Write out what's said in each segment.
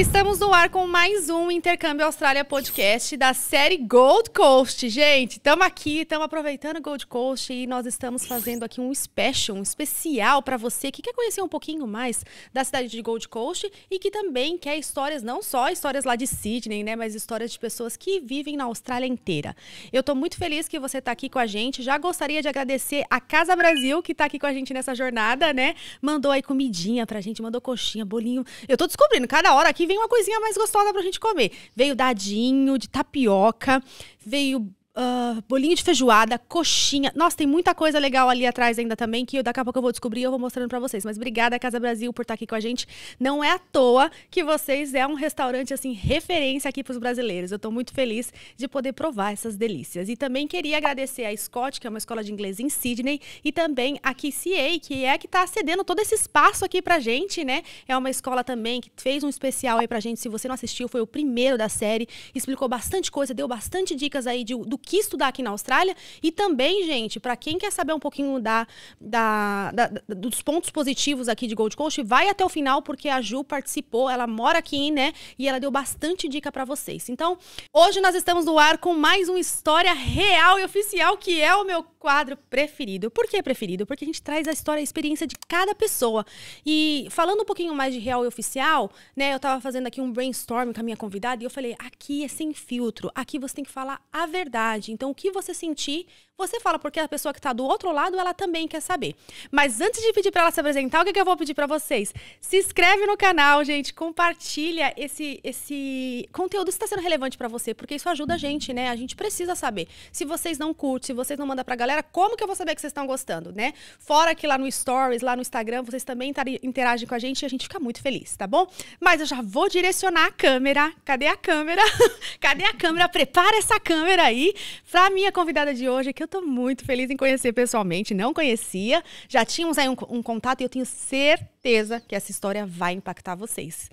ಈ Estamos no ar com mais um Intercâmbio Austrália Podcast da série Gold Coast. Gente, estamos aqui, estamos aproveitando Gold Coast e nós estamos fazendo aqui um special, um especial para você que quer conhecer um pouquinho mais da cidade de Gold Coast e que também quer histórias, não só histórias lá de Sydney, né, mas histórias de pessoas que vivem na Austrália inteira. Eu estou muito feliz que você está aqui com a gente. Já gostaria de agradecer a Casa Brasil, que está aqui com a gente nessa jornada, né? Mandou aí comidinha para a gente, mandou coxinha, bolinho. Eu estou descobrindo, cada hora aqui vem uma uma coisinha mais gostosa pra gente comer. Veio dadinho de tapioca, veio Uh, bolinho de feijoada, coxinha. Nossa, tem muita coisa legal ali atrás ainda também, que eu, daqui a pouco eu vou descobrir e eu vou mostrando para vocês. Mas obrigada, Casa Brasil, por estar tá aqui com a gente. Não é à toa que vocês é um restaurante, assim, referência aqui pros brasileiros. Eu tô muito feliz de poder provar essas delícias. E também queria agradecer a Scott, que é uma escola de inglês em Sydney, e também a KCA, que é a que tá cedendo todo esse espaço aqui pra gente, né? É uma escola também que fez um especial aí pra gente. Se você não assistiu, foi o primeiro da série. Explicou bastante coisa, deu bastante dicas aí de, do que estudar aqui na Austrália. E também, gente, para quem quer saber um pouquinho da, da, da, dos pontos positivos aqui de Gold Coast, vai até o final, porque a Ju participou, ela mora aqui, né? E ela deu bastante dica para vocês. Então, hoje nós estamos no ar com mais uma história real e oficial, que é o meu quadro preferido. Por que preferido? Porque a gente traz a história, a experiência de cada pessoa. E falando um pouquinho mais de real e oficial, né? Eu tava fazendo aqui um brainstorm com a minha convidada e eu falei: aqui é sem filtro, aqui você tem que falar a verdade. Então, o que você sentir, você fala, porque a pessoa que tá do outro lado, ela também quer saber. Mas antes de pedir para ela se apresentar, o que, que eu vou pedir para vocês? Se inscreve no canal, gente, compartilha esse, esse conteúdo que está sendo relevante para você, porque isso ajuda a gente, né? A gente precisa saber. Se vocês não curtem, se vocês não mandam pra galera, galera, como que eu vou saber que vocês estão gostando, né? Fora que lá no Stories, lá no Instagram, vocês também interagem com a gente e a gente fica muito feliz, tá bom? Mas eu já vou direcionar a câmera. Cadê a câmera? Cadê a câmera? Prepara essa câmera aí pra minha convidada de hoje, que eu tô muito feliz em conhecer pessoalmente. Não conhecia, já tínhamos aí um, um contato e eu tenho certeza que essa história vai impactar vocês.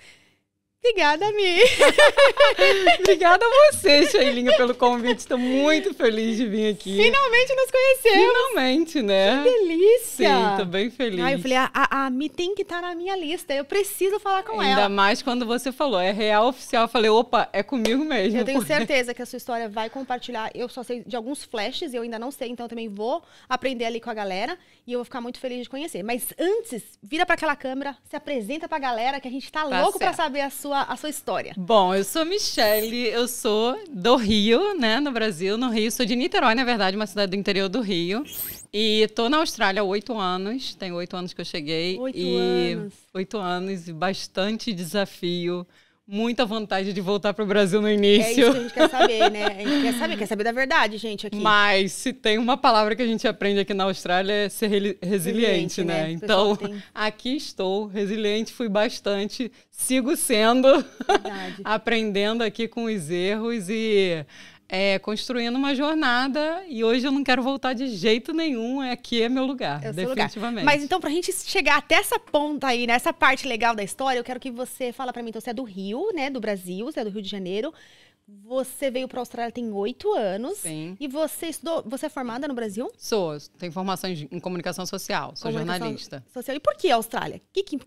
Obrigada, Mi. Obrigada a você, Shailinha, pelo convite. Estou muito feliz de vir aqui. Finalmente nos conhecemos. Finalmente, né? Que delícia. Sim, estou bem feliz. Ai, eu falei, a, a, a Mi tem que estar tá na minha lista. Eu preciso falar com Ainda ela. Ainda mais quando você falou, é real oficial. Eu falei, opa, é comigo mesmo. Eu tenho porque... certeza que a sua história vai compartilhar. Eu só sei de alguns flashes, eu ainda não sei, então também vou aprender ali com a galera e eu vou ficar muito feliz de conhecer. Mas antes, vira para aquela câmera, se apresenta para a galera que a gente está tá louco para saber a sua sua, a sua história? Bom, eu sou Michele, eu sou do Rio, né, no Brasil, no Rio. Sou de Niterói, na verdade, uma cidade do interior do Rio. E tô na Austrália há oito anos, tem oito anos que eu cheguei. Oito anos. Oito anos e bastante desafio muita vontade de voltar para o Brasil no início. É isso que a gente quer saber, né? A gente quer saber, quer saber da verdade, gente, aqui. Mas se tem uma palavra que a gente aprende aqui na Austrália é ser re resiliente, resiliente, né? né? Então, tem... aqui estou, resiliente, fui bastante, sigo sendo, aprendendo aqui com os erros e é, construindo uma jornada e hoje eu não quero voltar de jeito nenhum. É aqui é meu lugar, é definitivamente. Lugar. Mas então, para a gente chegar até essa ponta aí, nessa né, parte legal da história, eu quero que você fala para mim. Então, você é do Rio, né? Do Brasil, você é do Rio de Janeiro. Você veio para a Austrália tem oito anos. Sim. E você estudou. Você é formada no Brasil? Sou. Tenho formação em comunicação social. Sou comunicação jornalista. Social. E por que Austrália? Que, que,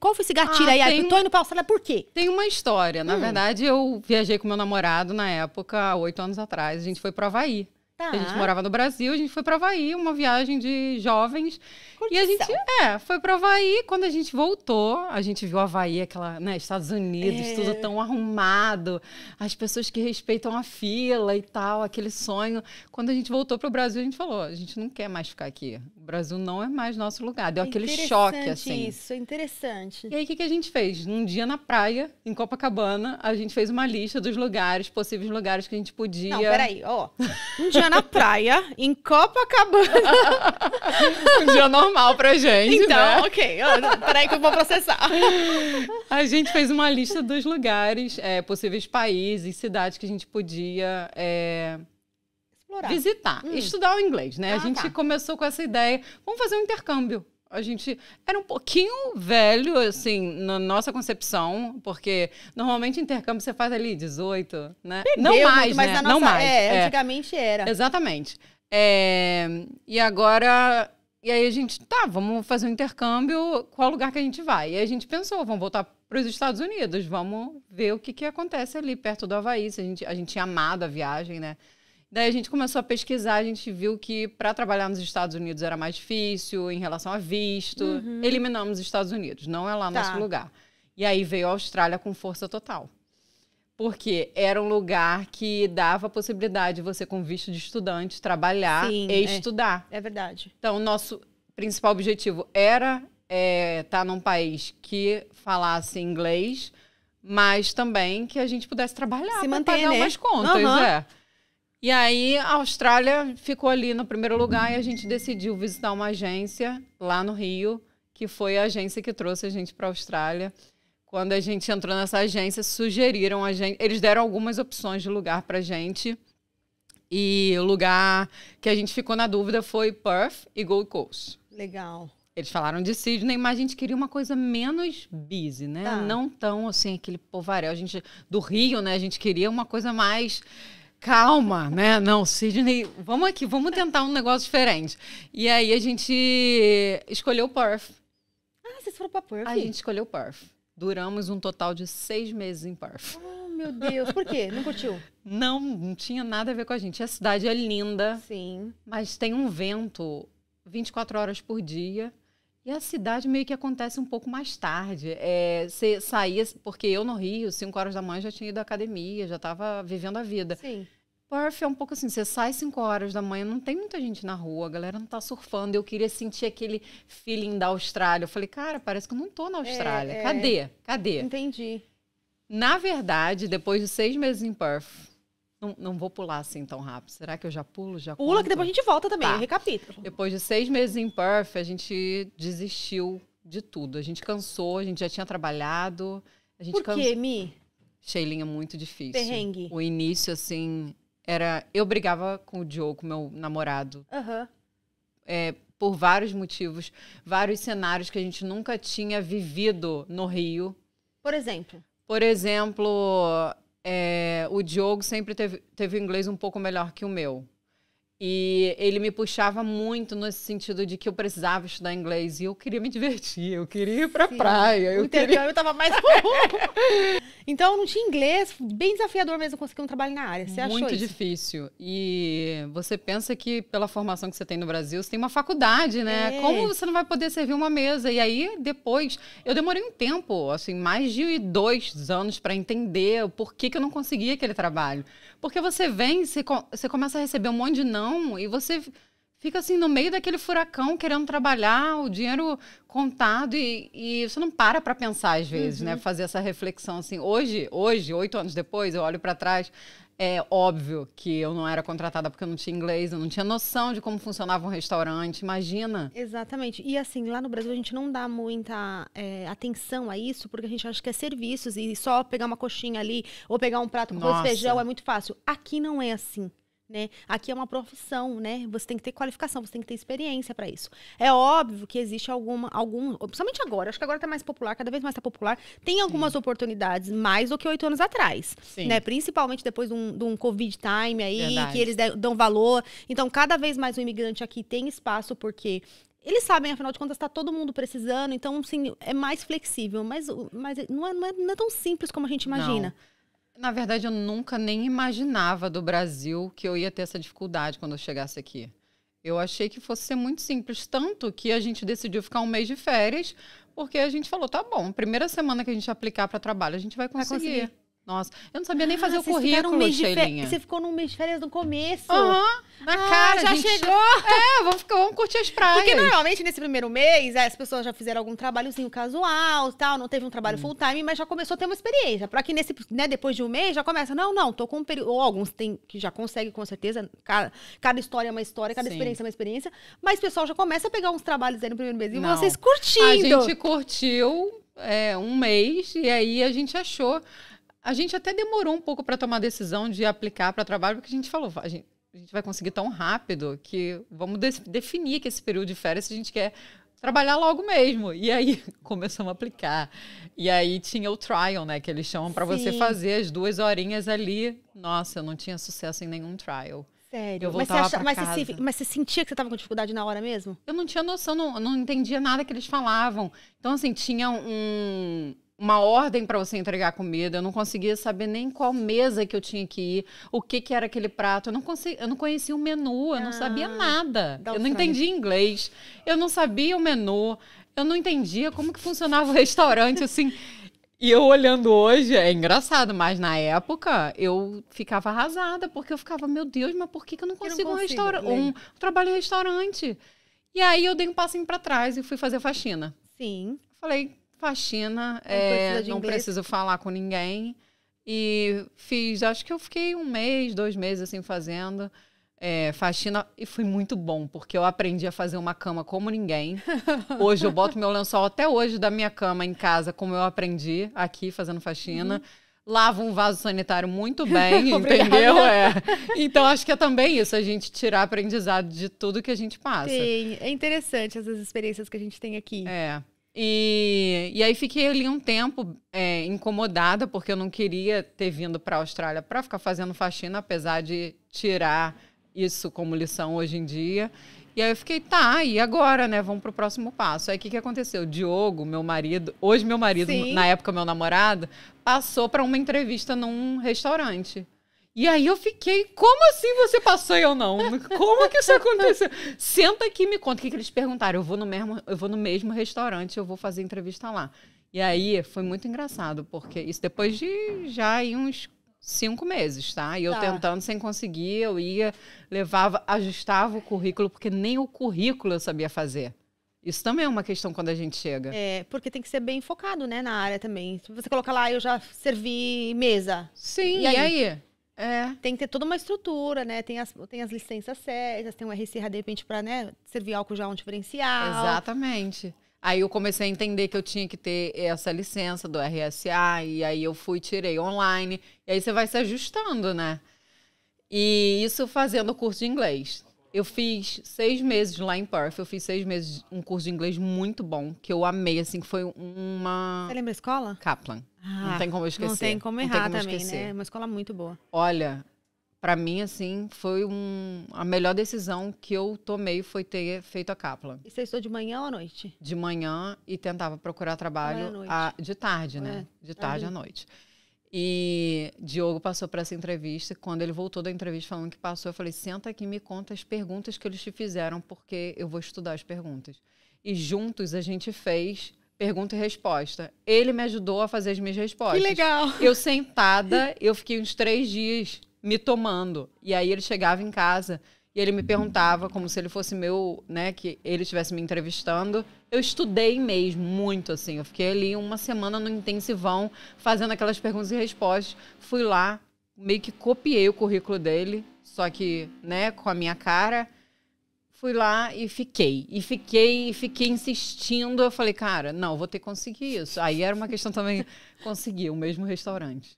qual foi esse gatilho ah, aí? Ah, tem... Eu tô indo para a Austrália por quê? Tem uma história. Na hum. verdade, eu viajei com meu namorado na época, oito anos atrás. A gente foi para Havaí. Tá. A gente morava no Brasil, a gente foi para Havaí, uma viagem de jovens. Curtição. E a gente, é, foi para Havaí. Quando a gente voltou, a gente viu Havaí, aquela, né, Estados Unidos, é. tudo tão arrumado, as pessoas que respeitam a fila e tal, aquele sonho. Quando a gente voltou para o Brasil, a gente falou: a gente não quer mais ficar aqui. O Brasil não é mais nosso lugar. Deu é aquele choque, assim. Isso, é interessante. E aí, o que, que a gente fez? Num dia na praia, em Copacabana, a gente fez uma lista dos lugares, possíveis lugares que a gente podia. Não, peraí, ó. Oh. Um dia na praia, em Copacabana. um dia normal pra gente. Então, né? ok. Oh, peraí que eu vou processar. a gente fez uma lista dos lugares, é, possíveis países, cidades que a gente podia. É Explorar. Visitar, hum. estudar o inglês, né? Ah, a gente tá. começou com essa ideia, vamos fazer um intercâmbio. A gente era um pouquinho velho, assim, na nossa concepção, porque normalmente intercâmbio você faz ali 18, né? Perdeu, não mais, mas né? Nossa, não mais. É, é. antigamente era. Exatamente. É, e agora e aí a gente, tá, vamos fazer um intercâmbio, qual lugar que a gente vai? E aí a gente pensou, vamos voltar para os Estados Unidos, vamos ver o que, que acontece ali perto do Havaí. A gente, a gente tinha amado a viagem, né? Daí a gente começou a pesquisar, a gente viu que para trabalhar nos Estados Unidos era mais difícil em relação a visto. Uhum. Eliminamos os Estados Unidos, não é lá tá. nosso lugar. E aí veio a Austrália com força total. Porque era um lugar que dava a possibilidade de você, com visto de estudante, trabalhar Sim, e é. estudar. É verdade. Então, nosso principal objetivo era estar é, tá num país que falasse inglês, mas também que a gente pudesse trabalhar para pagar né? umas contas. Uhum. É. E aí a Austrália ficou ali no primeiro lugar e a gente decidiu visitar uma agência lá no Rio, que foi a agência que trouxe a gente para a Austrália. Quando a gente entrou nessa agência, sugeriram a gente, eles deram algumas opções de lugar para a gente. E o lugar que a gente ficou na dúvida foi Perth e Gold Coast. Legal. Eles falaram de Sydney, mas a gente queria uma coisa menos busy, né? Tá. Não tão assim, aquele povaréu, A gente, do Rio, né? A gente queria uma coisa mais calma, né? Não, Sidney, vamos aqui, vamos tentar um negócio diferente. E aí a gente escolheu o Perth. Ah, vocês foram pra Perth? A gente escolheu o Perth. Duramos um total de seis meses em Perth. Oh, meu Deus. Por quê? Não curtiu? não, não tinha nada a ver com a gente. A cidade é linda. Sim. Mas tem um vento 24 horas por dia. E a cidade meio que acontece um pouco mais tarde. É, você saía, porque eu no Rio, 5 horas da manhã, já tinha ido à academia, já estava vivendo a vida. Sim. Perth é um pouco assim, você sai 5 horas da manhã, não tem muita gente na rua, a galera não está surfando. Eu queria sentir aquele feeling da Austrália. Eu falei, cara, parece que eu não estou na é, Austrália. É, é... Cadê? Cadê? Entendi. Na verdade, depois de seis meses em Perth, não, não vou pular assim tão rápido. Será que eu já pulo? Já Pula, conto? que depois a gente volta também, tá. recapitula. Depois de seis meses em Perth, a gente desistiu de tudo. A gente cansou, a gente já tinha trabalhado. A gente Por canso... quê, Mi? Sheilinha, muito difícil. Perrengue. O início, assim, era... Eu brigava com o Joe, com meu namorado. Aham. Uhum. É, por vários motivos, vários cenários que a gente nunca tinha vivido no Rio. Por exemplo? Por exemplo, é, o Diogo sempre teve, teve o inglês um pouco melhor que o meu. E ele me puxava muito nesse sentido de que eu precisava estudar inglês e eu queria me divertir, eu queria ir pra Sim. praia. Eu o intercâmbio queria... tava mais. É. então eu não tinha inglês, bem desafiador mesmo conseguir um trabalho na área. Você muito achou Muito difícil. E você pensa que pela formação que você tem no Brasil, você tem uma faculdade, né? É. Como você não vai poder servir uma mesa? E aí depois, eu demorei um tempo, assim, mais de dois anos para entender por que, que eu não conseguia aquele trabalho. Porque você vem, você, você começa a receber um monte de não furacão e você fica assim no meio daquele furacão querendo trabalhar, o dinheiro contado e, e você não para para pensar às vezes, né? uhum. né? Fazer essa reflexão assim. Hoje, hoje, oito anos depois, eu olho para trás. É óbvio que eu não era contratada porque eu não tinha inglês, eu não tinha noção de como funcionava um restaurante, imagina. Exatamente. E assim, lá no Brasil a gente não dá muita é, atenção a isso, porque a gente acha que é serviços e só pegar uma coxinha ali ou pegar um prato com feijão é muito fácil. Aqui não é assim. Né? Aqui é uma profissão, né? Você tem que ter qualificação, você tem que ter experiência para isso. É óbvio que existe alguma, algum, principalmente agora, acho que agora está mais popular, cada vez mais está popular, tem algumas Sim. oportunidades mais do que oito anos atrás, Sim. né? Principalmente depois de um, de um Covid time aí, Verdade. que eles dão valor. Então, cada vez mais o imigrante aqui tem espaço, porque eles sabem, afinal de contas, está todo mundo precisando, então, sim é mais flexível, mas, mas é, não, é, não é tão simples como a gente imagina. Não. Na verdade, eu nunca nem imaginava do Brasil que eu ia ter essa dificuldade quando eu chegasse aqui. Eu achei que fosse ser muito simples, tanto que a gente decidiu ficar um mês de férias, porque a gente falou, tá bom, primeira semana que a gente aplicar para trabalho, a gente vai conseguir. Vai conseguir. Nossa, eu não sabia nem fazer ah, o currículo, um mês férias. Você ficou num mês de férias no começo. Aham, uhum, na ah, cara. já gente... chegou. É, vamos, ficar, vamos curtir as praias. Porque normalmente nesse primeiro mês, as pessoas já fizeram algum trabalhozinho casual tal, não teve um trabalho hum. full time, mas já começou a ter uma experiência. Pra que nesse, né, depois de um mês já começa, não, não, tô com um período, ou alguns tem, que já consegue com certeza, cada, cada história é uma história, cada Sim. experiência é uma experiência, mas o pessoal já começa a pegar uns trabalhos aí no primeiro mês. E não. vocês curtindo. A gente curtiu é, um mês e aí a gente achou a gente até demorou um pouco para tomar a decisão de aplicar para trabalho, porque a gente falou, a gente, a gente, vai conseguir tão rápido que vamos de definir que esse período de férias a gente quer trabalhar logo mesmo. E aí começamos a aplicar. E aí tinha o trial, né, que eles chamam para você fazer as duas horinhas ali. Nossa, eu não tinha sucesso em nenhum trial. Sério? Eu mas você, acha, mas, você, mas, você, sentia que você estava com dificuldade na hora mesmo? Eu não tinha noção, não, não entendia nada que eles falavam. Então, assim, tinha um, uma ordem para você entregar comida, eu não conseguia saber nem qual mesa que eu tinha que ir, o que, que era aquele prato, eu não, consegui, eu não conhecia o menu, eu não sabia ah, nada, eu não entendia inglês, eu não sabia o menu, eu não entendia como que funcionava o restaurante, assim... E eu olhando hoje, é engraçado, mas na época eu ficava arrasada, porque eu ficava, meu Deus, mas por que, que eu não consigo, eu não consigo um, restaura né? um trabalho em restaurante? E aí eu dei um passinho para trás e fui fazer faxina. Sim. Falei, faxina, é, não, não preciso falar com ninguém. E fiz, acho que eu fiquei um mês, dois meses assim fazendo. É, faxina e foi muito bom, porque eu aprendi a fazer uma cama como ninguém. Hoje eu boto meu lençol até hoje da minha cama em casa, como eu aprendi aqui fazendo faxina. Uhum. Lavo um vaso sanitário muito bem, entendeu? É. Então acho que é também isso, a gente tirar aprendizado de tudo que a gente passa. Sim, é interessante essas experiências que a gente tem aqui. É. E, e aí fiquei ali um tempo é, incomodada, porque eu não queria ter vindo para a Austrália para ficar fazendo faxina, apesar de tirar isso como lição hoje em dia. E aí eu fiquei, tá, e agora, né? Vamos pro próximo passo. Aí o que, que aconteceu? Diogo, meu marido, hoje meu marido, Sim. na época meu namorado, passou para uma entrevista num restaurante. E aí eu fiquei, como assim você passou e eu não? Como que isso aconteceu? Senta aqui e me conta. O que, que eles perguntaram? Eu vou, no mesmo, eu vou no mesmo restaurante, eu vou fazer entrevista lá. E aí foi muito engraçado, porque isso depois de já aí uns cinco meses, tá? E eu tá. tentando sem conseguir, eu ia, levava, ajustava o currículo, porque nem o currículo eu sabia fazer. Isso também é uma questão quando a gente chega. É, porque tem que ser bem focado, né, na área também. Se você coloca lá, ah, eu já servi mesa. Sim, e aí? E aí? É. Tem que ter toda uma estrutura, né? Tem as, tem as licenças certas, tem um RCH de repente para né, servir álcool já um diferencial. Exatamente. Aí eu comecei a entender que eu tinha que ter essa licença do RSA, e aí eu fui, tirei online. E aí você vai se ajustando, né? E isso fazendo o curso de inglês. Eu fiz seis meses lá em Perth, eu fiz seis meses um curso de inglês muito bom, que eu amei, assim, que foi uma. Você lembra a escola? Kaplan não ah, tem como eu esquecer. Não tem como errar tem como também, né? esquecer. né? Uma escola muito boa. Olha, para mim, assim, foi um, a melhor decisão que eu tomei foi ter feito a Capla. E você estudou de manhã ou à noite? De manhã e tentava procurar trabalho é à a, de tarde, né? É? De tarde à uhum. noite. E Diogo passou para essa entrevista. Quando ele voltou da entrevista falando que passou, eu falei: senta aqui e me conta as perguntas que eles te fizeram, porque eu vou estudar as perguntas. E juntos a gente fez pergunta e resposta. Ele me ajudou a fazer as minhas respostas. Que legal! Eu sentada, eu fiquei uns três dias me tomando. E aí ele chegava em casa e ele me perguntava, como se ele fosse meu, né, que ele estivesse me entrevistando. Eu estudei mesmo, muito assim. Eu fiquei ali uma semana no intensivão, fazendo aquelas perguntas e respostas. Fui lá, meio que copiei o currículo dele, só que, né, com a minha cara fui lá e fiquei. E fiquei, e fiquei insistindo. Eu falei, cara, não, vou ter que conseguir isso. Aí era uma questão também conseguir o mesmo restaurante.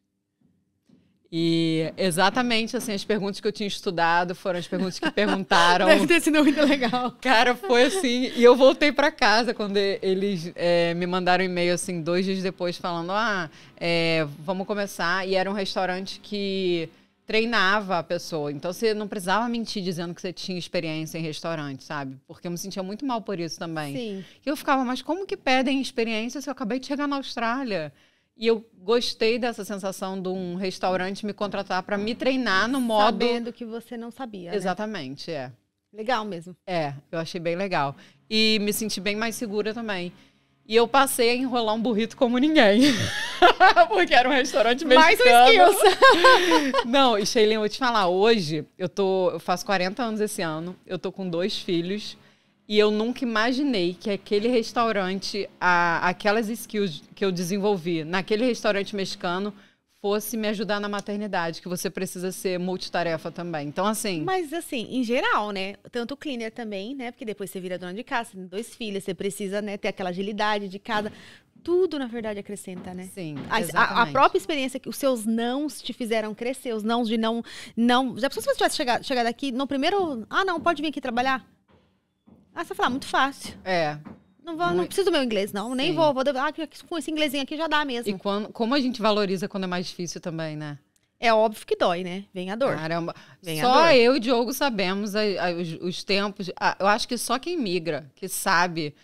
E exatamente assim, as perguntas que eu tinha estudado foram as perguntas que perguntaram. Deve ter sido muito legal. Cara, foi assim. E eu voltei para casa quando eles é, me mandaram e-mail assim, dois dias depois, falando: ah, é, vamos começar. E era um restaurante que treinava a pessoa. Então você não precisava mentir dizendo que você tinha experiência em restaurante, sabe? Porque eu me sentia muito mal por isso também. Sim. E eu ficava, mas como que pedem experiência se eu acabei de chegar na Austrália? E eu gostei dessa sensação de um restaurante me contratar para me treinar no modo. Sabendo que você não sabia. Né? Exatamente, né? é. Legal mesmo. É, eu achei bem legal. E me senti bem mais segura também. E eu passei a enrolar um burrito como ninguém. porque era um restaurante mexicano. Mais skills. Não, e Sheila, eu vou te falar, hoje eu tô, eu faço 40 anos esse ano, eu tô com dois filhos. E eu nunca imaginei que aquele restaurante, a, aquelas skills que eu desenvolvi naquele restaurante mexicano, fosse me ajudar na maternidade, que você precisa ser multitarefa também. Então, assim. Mas, assim, em geral, né? Tanto o cleaner também, né? Porque depois você vira dona de casa, tem dois filhos, você precisa, né, ter aquela agilidade de casa tudo, na verdade, acrescenta, né? Sim. A, a, própria experiência que os seus nãos te fizeram crescer, os nãos de não. não Já pensou se você tivesse chegado, chegado aqui no primeiro. Ah, não, pode vir aqui trabalhar? Ah, você falar, ah, muito fácil. É. Não, vou, muito... não preciso do meu inglês, não. Nem vou. vou ah, com esse inglesinho aqui já dá mesmo. E quando, como a gente valoriza quando é mais difícil também, né? É óbvio que dói, né? Vem a dor. Caramba. Vem só dor. eu e Diogo sabemos a, a, os, os, tempos. A, eu acho que só quem migra, que sabe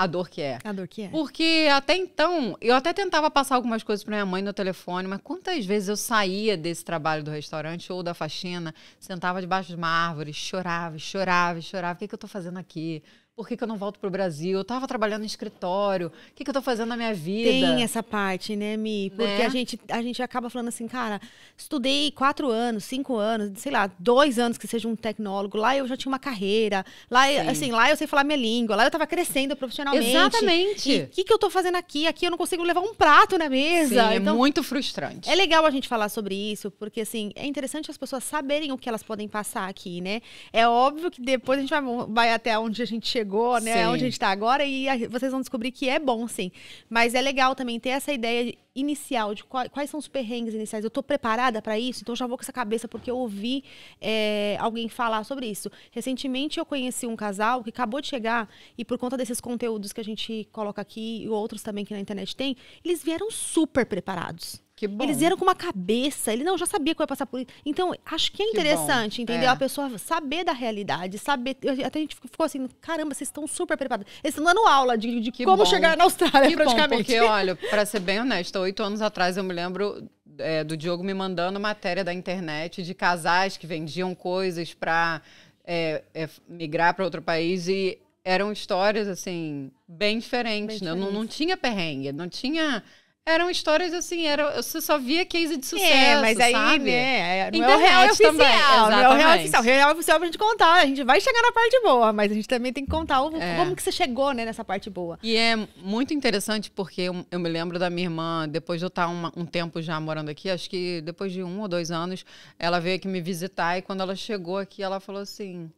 a dor que é. A dor que é. Porque até então, eu até tentava passar algumas coisas para minha mãe no telefone, mas quantas vezes eu saía desse trabalho do restaurante ou da faxina, sentava debaixo de uma árvore, chorava, chorava, chorava. O que, é que eu estou fazendo aqui? por que, que eu não volto para o Brasil? Eu estava trabalhando no escritório, o que, que eu estou fazendo na minha vida? Tem essa parte, né, Mi? Porque né? A, gente, a gente acaba falando assim, cara, estudei quatro anos, cinco anos, sei lá, dois anos que seja um tecnólogo. Lá eu já tinha uma carreira, lá, assim, lá eu sei falar minha língua, lá eu estava crescendo profissionalmente. Exatamente. O que, que eu estou fazendo aqui? Aqui eu não consigo levar um prato na mesa. Sim, é então, é muito frustrante. É legal a gente falar sobre isso, porque, assim, é interessante as pessoas saberem o que elas podem passar aqui, né? É óbvio que depois a gente vai, vai até onde a gente chegou chegou, né? Sim. Onde a gente está agora. E a, vocês vão descobrir que é bom, sim. Mas é legal também ter essa ideia inicial de qual, quais são os perrengues iniciais. Eu estou preparada para isso, então já vou com essa cabeça, porque eu ouvi é, alguém falar sobre isso. Recentemente eu conheci um casal que acabou de chegar e por conta desses conteúdos que a gente coloca aqui e outros também que na internet tem, eles vieram super preparados. Eles eram com uma cabeça, ele não já sabia que ia passar por isso. Então, acho que é interessante, que entendeu? É. A pessoa saber da realidade, saber. Até a gente ficou assim, caramba, vocês estão super preparados. Eles estão dando aula de, de como bom. chegar na Austrália, que praticamente. Bom, porque, olha, para ser bem honesta, oito anos atrás eu me lembro é, do Diogo me mandando matéria da internet de casais que vendiam coisas para é, é, migrar para outro país e eram histórias assim bem diferentes, bem Né? Não, não tinha perrengue, não tinha eram histórias assim, era, você só via case de é, sucesso. É, mas aí, né? Não é o então, é real oficial. Também. Não né? é o real oficial. O real oficial pra gente contar. A gente vai chegar na parte boa, mas a gente também tem que contar o, é. como que você chegou, né, nessa parte boa. E é muito interessante porque eu, eu me lembro da minha irmã, depois de eu estar tá uma, um tempo já morando aqui, acho que depois de um ou dois anos, ela veio aqui me visitar e quando ela chegou aqui, ela falou assim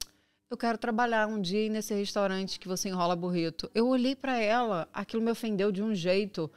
eu quero trabalhar um dia nesse restaurante que você enrola burrito. Eu olhei para ela, aquilo me ofendeu de um jeito.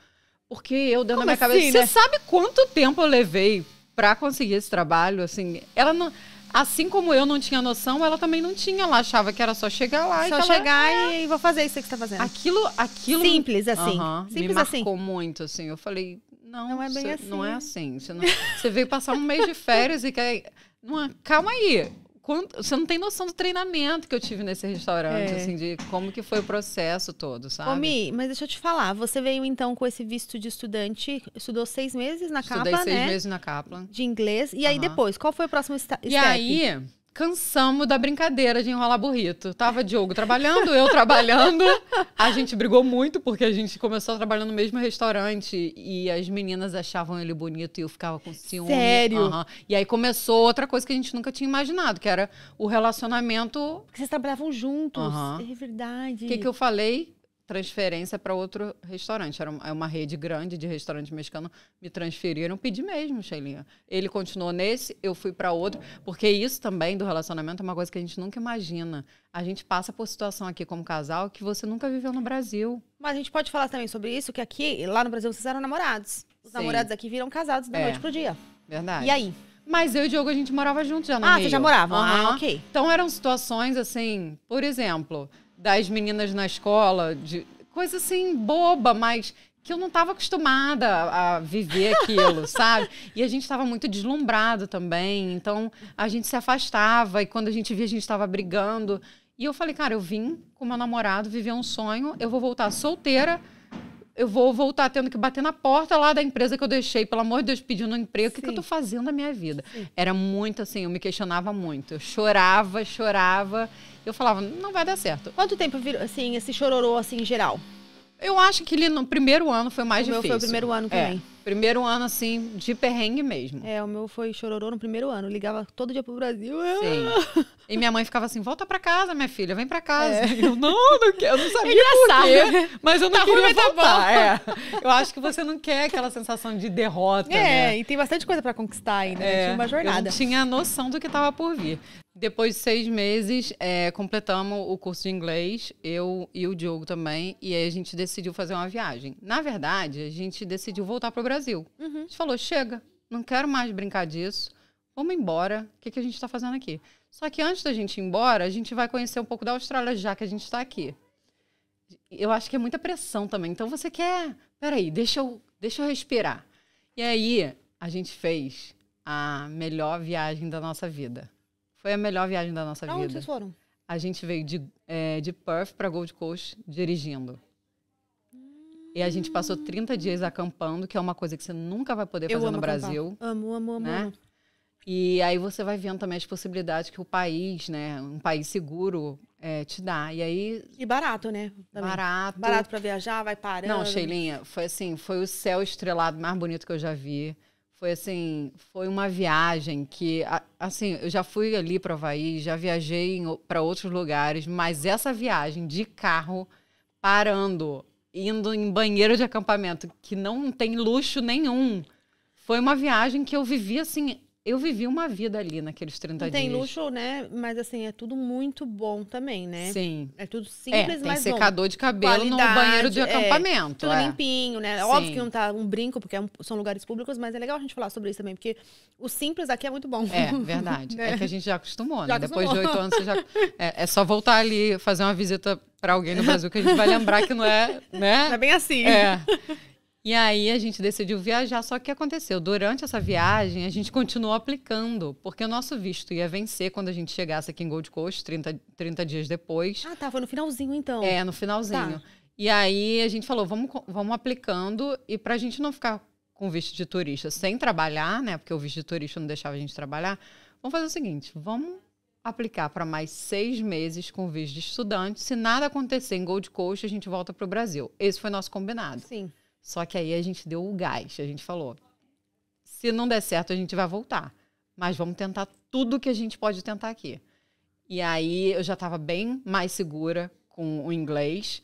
Porque eu dando na minha assim, cabeça. Né? Você sabe quanto tempo eu levei para conseguir esse trabalho? Assim, ela não assim como eu não tinha noção, ela também não tinha. Ela achava que era só chegar lá só e Só chegar é. e vou fazer isso que você tá fazendo. Aquilo, aquilo... Simples assim. Uhum. Simples me marcou assim. muito, assim. Eu falei, não, não é bem cê, assim. Não é assim. Você, assim, não... veio passar um mês de férias e quer... Não, é, calma aí quanto, você não tem noção do treinamento que eu tive nesse restaurante, é. assim, de como que foi o processo todo, sabe? Comi, mas deixa eu te falar, você veio então com esse visto de estudante, estudou seis meses na Estudei Kaplan, Estudei seis né? meses na Kaplan. De inglês, e aí depois, qual foi o próximo step? E aí cansamos da brincadeira de enrolar burrito. Tava Diogo trabalhando, eu trabalhando. A gente brigou muito porque a gente começou a trabalhar no mesmo restaurante e as meninas achavam ele bonito e eu ficava com ciúme. Sério? Uhum. E aí começou outra coisa que a gente nunca tinha imaginado, que era o relacionamento. Porque vocês trabalhavam juntos. Uhum. É verdade. O que, que eu falei? transferência para outro restaurante. Era uma, é uma rede grande de restaurante mexicano. Me transferiram, pedi mesmo, Sheilinha. Ele continuou nesse, eu fui para outro, porque isso também do relacionamento é uma coisa que a gente nunca imagina. A gente passa por situação aqui como casal que você nunca viveu no Brasil. Mas a gente pode falar também sobre isso, que aqui, lá no Brasil, vocês eram namorados. Os Sim. namorados aqui viram casados da é. noite pro dia. Verdade. E aí? Mas eu e o Diogo, a gente morava junto já no Ah, você já morava? Uhum. Ah, ok. Então eram situações assim, por exemplo, das meninas na escola, de coisa assim boba, mas que eu não estava acostumada a viver aquilo, sabe? E a gente estava muito deslumbrado também, então a gente se afastava e quando a gente via a gente estava brigando. E eu falei, cara, eu vim com meu namorado viver um sonho, eu vou voltar solteira eu vou voltar tendo que bater na porta lá da empresa que eu deixei, pelo amor de Deus, pedindo um emprego. O que, que, eu tô fazendo na minha vida? Sim. Era muito assim, eu me questionava muito. Eu chorava, chorava. Eu falava, não vai dar certo. Quanto tempo virou, assim, esse chororô, assim, em geral? Eu acho que ele no primeiro ano foi mais o difícil. Meu foi o primeiro ano é, também. É, primeiro ano, assim, de perrengue mesmo. É, o meu foi chororô no primeiro ano. ligava todo dia pro Brasil. Sim. e minha mãe ficava assim: volta pra casa, minha filha, vem pra casa. É. Eu não, não quero, eu não sabia por quê, né? mas eu não tá queria ruim, tá voltar. Tá é. Eu acho que você não quer aquela sensação de derrota. É, né? e tem bastante coisa pra conquistar ainda. Né? É, né? tinha uma jornada. Eu não tinha noção do que tava por vir. Depois de seis meses, é, completamos o curso de inglês, eu e o Diogo também, e aí a gente decidiu fazer uma viagem. Na verdade, a gente decidiu voltar para o Brasil. Uhum. A gente falou: chega, não quero mais brincar disso, vamos embora, o que, que a gente está fazendo aqui? Só que antes da gente ir embora, a gente vai conhecer um pouco da Austrália, já que a gente está aqui. Eu acho que é muita pressão também, então você quer. Peraí, deixa eu, deixa eu respirar. E aí, a gente fez a melhor viagem da nossa vida. Foi a melhor viagem da nossa pra vida. Onde vocês foram? A gente veio de, é, de Perth para Gold Coast dirigindo. E a gente passou 30 dias acampando, que é uma coisa que você nunca vai poder fazer no Brasil. Acampar. Amo, amo, amo. Né? E aí você vai vendo também as possibilidades que o país, né, um país seguro, é, te dá. E aí. E barato, né? Também. Barato. Barato para viajar, vai parando. Não, Sheilinha, foi assim, foi o céu estrelado mais bonito que eu já vi. Foi assim, foi uma viagem que, assim, eu já fui ali para Havaí, já viajei para outros lugares, mas essa viagem de carro, parando, indo em banheiro de acampamento, que não tem luxo nenhum, foi uma viagem que eu vivi, assim, eu vivi uma vida ali naqueles 30 tem dias. Tem luxo, né? Mas assim, é tudo muito bom também, né? Sim. É tudo é, simples, é, tem mas secador bom. de cabelo Qualidade, no banheiro de é, acampamento. É, tudo é. limpinho, né? É Sim. Óbvio que não tá um brinco, porque são lugares públicos, mas é legal a gente falar sobre isso também, porque o simples aqui é muito bom. É, verdade. É, é que a gente já acostumou, né? Já Depois acostumou. de oito anos, você já... É, é só voltar ali, fazer uma visita para alguém no Brasil, que a gente vai lembrar que não é, né? é bem assim. É. E aí a gente decidiu viajar, só que aconteceu, durante essa viagem a gente continuou aplicando, porque o nosso visto ia vencer quando a gente chegasse aqui em Gold Coast, 30, 30 dias depois. Ah, tá, foi no finalzinho então. É, no finalzinho. Tá. E aí a gente falou, vamos, vamos aplicando, e pra gente não ficar com visto de turista sem trabalhar, né, porque o visto de turista não deixava a gente trabalhar, vamos fazer o seguinte, vamos aplicar para mais seis meses com visto de estudante, se nada acontecer em Gold Coast, a gente volta pro Brasil. Esse foi nosso combinado. Sim. Só que aí a gente deu o gás, a gente falou: se não der certo, a gente vai voltar, mas vamos tentar tudo que a gente pode tentar aqui. E aí eu já estava bem mais segura com o inglês,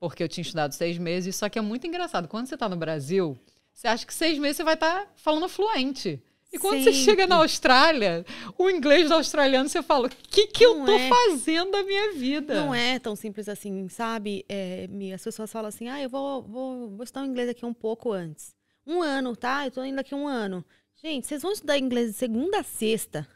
porque eu tinha estudado seis meses. Só que é muito engraçado, quando você está no Brasil, você acha que seis meses você vai estar tá falando fluente. E quando Sempre. você chega na Austrália, o inglês do australiano, você fala: o que, que eu tô é. fazendo da minha vida? Não é tão simples assim, sabe? É, as pessoas falam assim: ah, eu vou, vou, vou estudar o inglês aqui um pouco antes. Um ano, tá? Eu tô indo aqui um ano. Gente, vocês vão estudar inglês de segunda a sexta,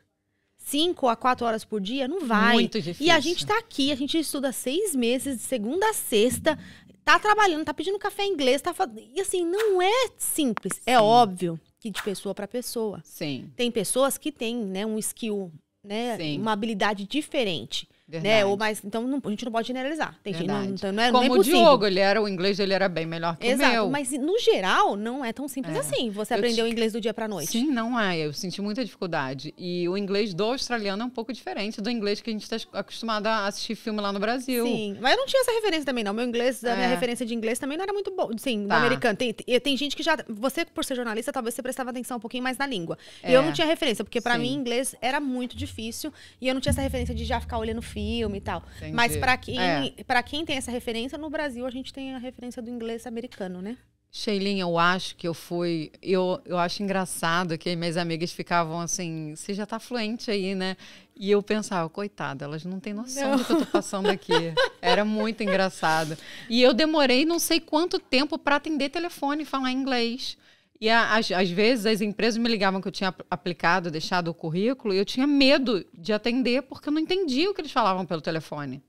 cinco a quatro horas por dia? Não vai. Muito difícil. E a gente tá aqui, a gente estuda seis meses de segunda a sexta, tá trabalhando, tá pedindo café em inglês, tá E assim, não é simples, é Sim. é óbvio que de pessoa para pessoa. Sim. Tem pessoas que têm, né, um skill, né, Sim. uma habilidade diferente. Verdade. né? Ou mais, então não, a gente não pode generalizar. Tem gente, não, então, não é, Como é o Diogo, ele era o inglês dele era bem melhor que Exato, o meu. Mas no geral não é tão simples é. assim. Você aprendeu te... inglês do dia para noite. Sim, não é. Eu senti muita dificuldade e o inglês do australiano é um pouco diferente do inglês que a gente está acostumado a assistir filme lá no Brasil. Sim, mas eu não tinha essa referência também não. Meu inglês, é. a minha é. referência de inglês também não era muito boa. Sim, tá. americano. Tem, tem gente que já você por ser jornalista talvez você prestava atenção um pouquinho mais na língua. É. Eu não tinha referência porque para mim inglês era muito difícil e eu não tinha essa referência de já ficar olhando filme filme e tal. Entendi. Mas para quem, é. quem tem essa referência, no Brasil a gente tem a referência do inglês americano, né? Sheilinha, eu acho que eu fui. Eu, eu acho engraçado que minhas amigas ficavam assim: você já tá fluente aí, né? E eu pensava, coitada, elas não têm noção não. do que eu tô passando aqui. Era muito engraçado. E eu demorei não sei quanto tempo para atender telefone e falar inglês. E as, às vezes as empresas me ligavam que eu tinha aplicado, deixado o currículo, e eu tinha medo de atender, porque eu não entendia o que eles falavam pelo telefone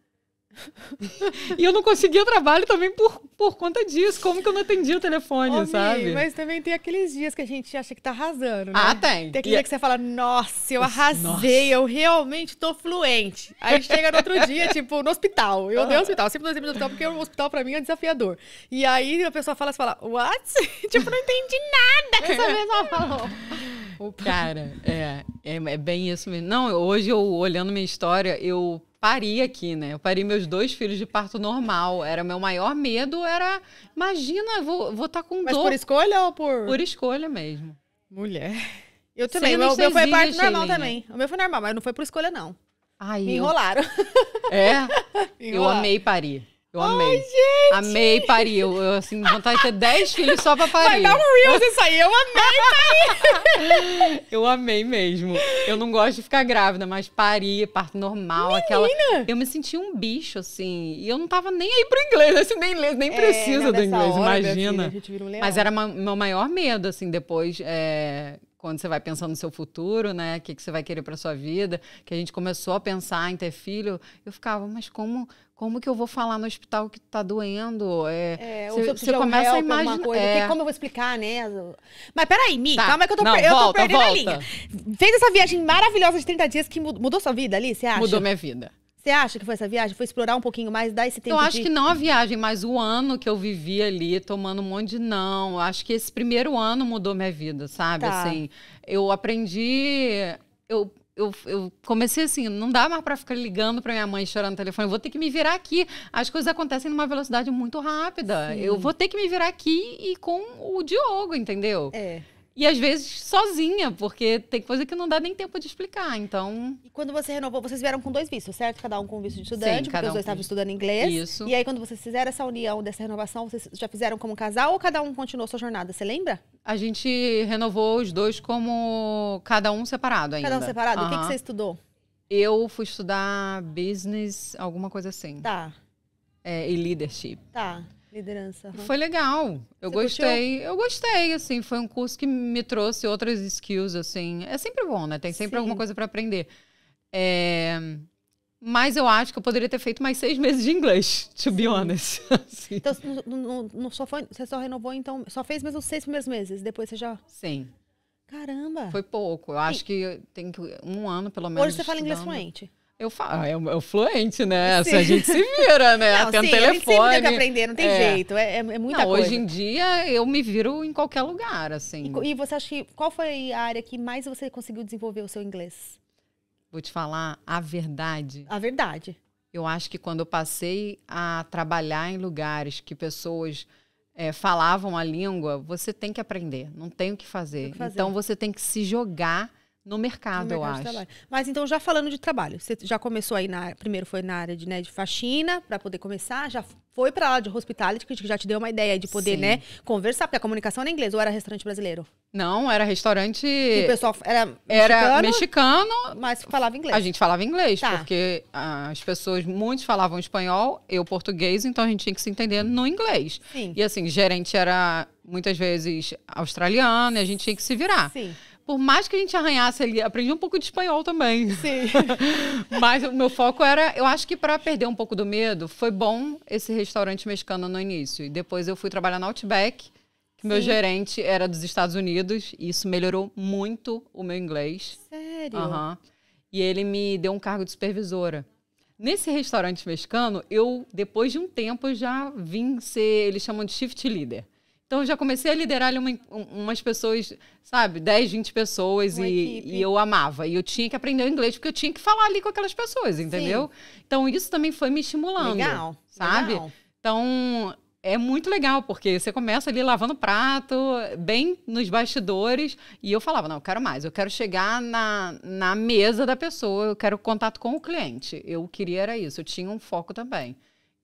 e eu não conseguia trabalho também por, por conta disso. Como que eu não atendia o telefone, Ô, sabe? Mi, mas também tem aqueles dias que a gente acha que tá arrasando, né? Ah, tem. Tem aquele e... dia que você fala, nossa, eu arrasei, nossa. eu realmente tô fluente. Aí chega no outro dia, tipo, no hospital. Eu ah. dei no hospital, sempre dei no hospital, porque o hospital pra mim é desafiador. E aí a pessoa fala, você fala, what? tipo, não entendi nada que essa pessoa falou. Opa. Cara, é, é, é, bem isso mesmo. Não, hoje eu olhando minha história, eu pari aqui, né? Eu pari meus dois filhos de parto normal. Era meu maior medo, era. Imagina, vou vou estar tá com Mas dor. Mas por escolha ou por. Por escolha mesmo. Mulher. Eu também. Meu, meu foi parto normal também. O meu foi normal, mas não foi por escolha, não. Ai, Me enrolaram. É? Me enrolaram. Eu amei parir. Eu amei. Ai, gente. Amei parir. Eu, eu, assim, vontade de ter 10 filhos só pra parir. Vai dar um Reels isso aí. Eu amei parir. eu amei mesmo. Eu não gosto de ficar grávida, mas parir, parto normal, Menina. aquela... Eu me senti um bicho, assim. E eu não tava nem aí pro inglês, assim, nem, nem é, precisa né, do inglês, hora, imagina. Filha, mas era meu maior medo, assim, depois... É quando você vai pensando no seu futuro, né? O que, que você vai querer para sua vida, que a gente começou a pensar em ter filho, eu ficava, mas como como que eu vou falar no hospital que tá doendo? É, é, você, você começa a é imaginar. Coisa, é. como eu vou explicar, né? Mas peraí, Mi, tá. calma que eu tô, Não, per... volta, eu tô perdendo volta. a linha. Fez essa viagem maravilhosa de 30 dias que mudou sua vida ali, você acha? Mudou minha vida. Você acha que foi essa viagem? Foi explorar um pouquinho mais, dar esse tempo? Eu acho de... que não a viagem, mas o ano que eu vivi ali, tomando um monte de não. Eu acho que esse primeiro ano mudou minha vida, sabe? Tá. Assim, eu aprendi. Eu eu, eu, comecei assim, não dá mais para ficar ligando para minha mãe chorando no telefone, eu vou ter que me virar aqui. As coisas acontecem numa velocidade muito rápida. Sim. Eu vou ter que me virar aqui e com o Diogo, entendeu? É. E às vezes sozinha, porque tem coisa que não dá nem tempo de explicar, então... E quando você renovou, vocês vieram com dois vistos, certo? Cada um com um visto de estudante, Sim, porque um os dois estavam estudando inglês. Isso. E aí quando vocês fizeram essa união dessa renovação, vocês já fizeram como casal ou cada um continuou sua jornada, você lembra? A gente renovou os dois como cada um separado ainda. Cada um separado? Uhum. O que, que você estudou? Eu fui estudar business, alguma coisa assim. Tá. É, e leadership. Tá. Liderança. Uhum. Foi legal. Eu Você gostei. Eu gostei, assim. Foi um curso que me trouxe outras skills, assim. É sempre bom, né? Tem sempre Sim. alguma coisa para aprender. É... Mas eu acho que eu poderia ter feito mais seis meses de inglês, to Sim. be honest. Assim. Então, não, só foi, você só renovou, então, só fez mesmo os seis primeiros meses, depois você já... Sim. Caramba! Foi pouco. Eu acho que tem um ano, pelo menos, Hoje você fala inglês fluente? Eu falo, ah, é, é o fluente, né? Assim, a gente se vira, né? Não, Até sim, um telefone. A gente tem que aprender, não tem é. jeito. É, é, é muita não, coisa. Hoje em dia eu me viro em qualquer lugar, assim. E, e, você acha que qual foi a área que mais você conseguiu desenvolver o seu inglês? Vou te falar a verdade. A verdade. Eu acho que quando eu passei a trabalhar em lugares que pessoas é, falavam a língua, você tem que aprender, não tem o que fazer. O que fazer. Então você tem que se jogar no mercado, no mercado eu acho. Mas então, já falando de trabalho, você já começou aí na. Primeiro foi na área de, né, de faxina, para poder começar, já foi para lá de hospitality, que já te deu uma ideia de poder, Sim. né, conversar, porque a comunicação era inglês ou era restaurante brasileiro? Não, era restaurante. E o pessoal era mexicano, era mexicano. Mas falava inglês. A gente falava inglês, tá. porque ah, as pessoas, muitos falavam espanhol, eu português, então a gente tinha que se entender no inglês. Sim. E assim, gerente era muitas vezes australiano, e a gente tinha que se virar. Sim por mais que a gente arranhasse ali, aprendi um pouco de espanhol também. Sim. Mas o meu foco era, eu acho que para perder um pouco do medo, foi bom esse restaurante mexicano no início. E depois eu fui trabalhar na Outback, que meu gerente era dos Estados Unidos, e isso melhorou muito o meu inglês. Sério? Uhum. E ele me deu um cargo de supervisora. Nesse restaurante mexicano, eu, depois de um tempo, já vim ser, eles chamam de shift leader. Então, eu já comecei a liderar uma, umas pessoas, sabe, 10, 20 pessoas, e, e eu amava. E eu tinha que aprender o inglês, porque eu tinha que falar ali com aquelas pessoas, entendeu? Sim. Então, isso também foi me estimulando. Legal. Sabe? Legal. Então, é muito legal, porque você começa ali lavando prato, bem nos bastidores, e eu falava, não, eu quero mais, eu quero chegar na, na mesa da pessoa, eu quero contato com o cliente. Eu queria era isso, eu tinha um foco também.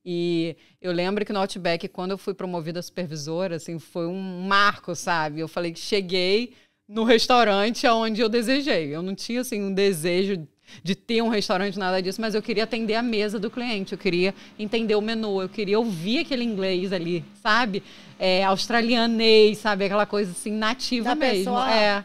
E eu lembro que no Outback, quando eu fui promovida a supervisora, assim, foi um marco, sabe? Eu falei que cheguei no restaurante aonde eu desejei. Eu não tinha, assim, um desejo de ter um restaurante, nada disso, mas eu queria atender a mesa do cliente, eu queria entender o menu, eu queria ouvir aquele inglês ali, sabe? É, australianês, sabe? Aquela coisa, assim, nativa da mesmo. Pessoa. É.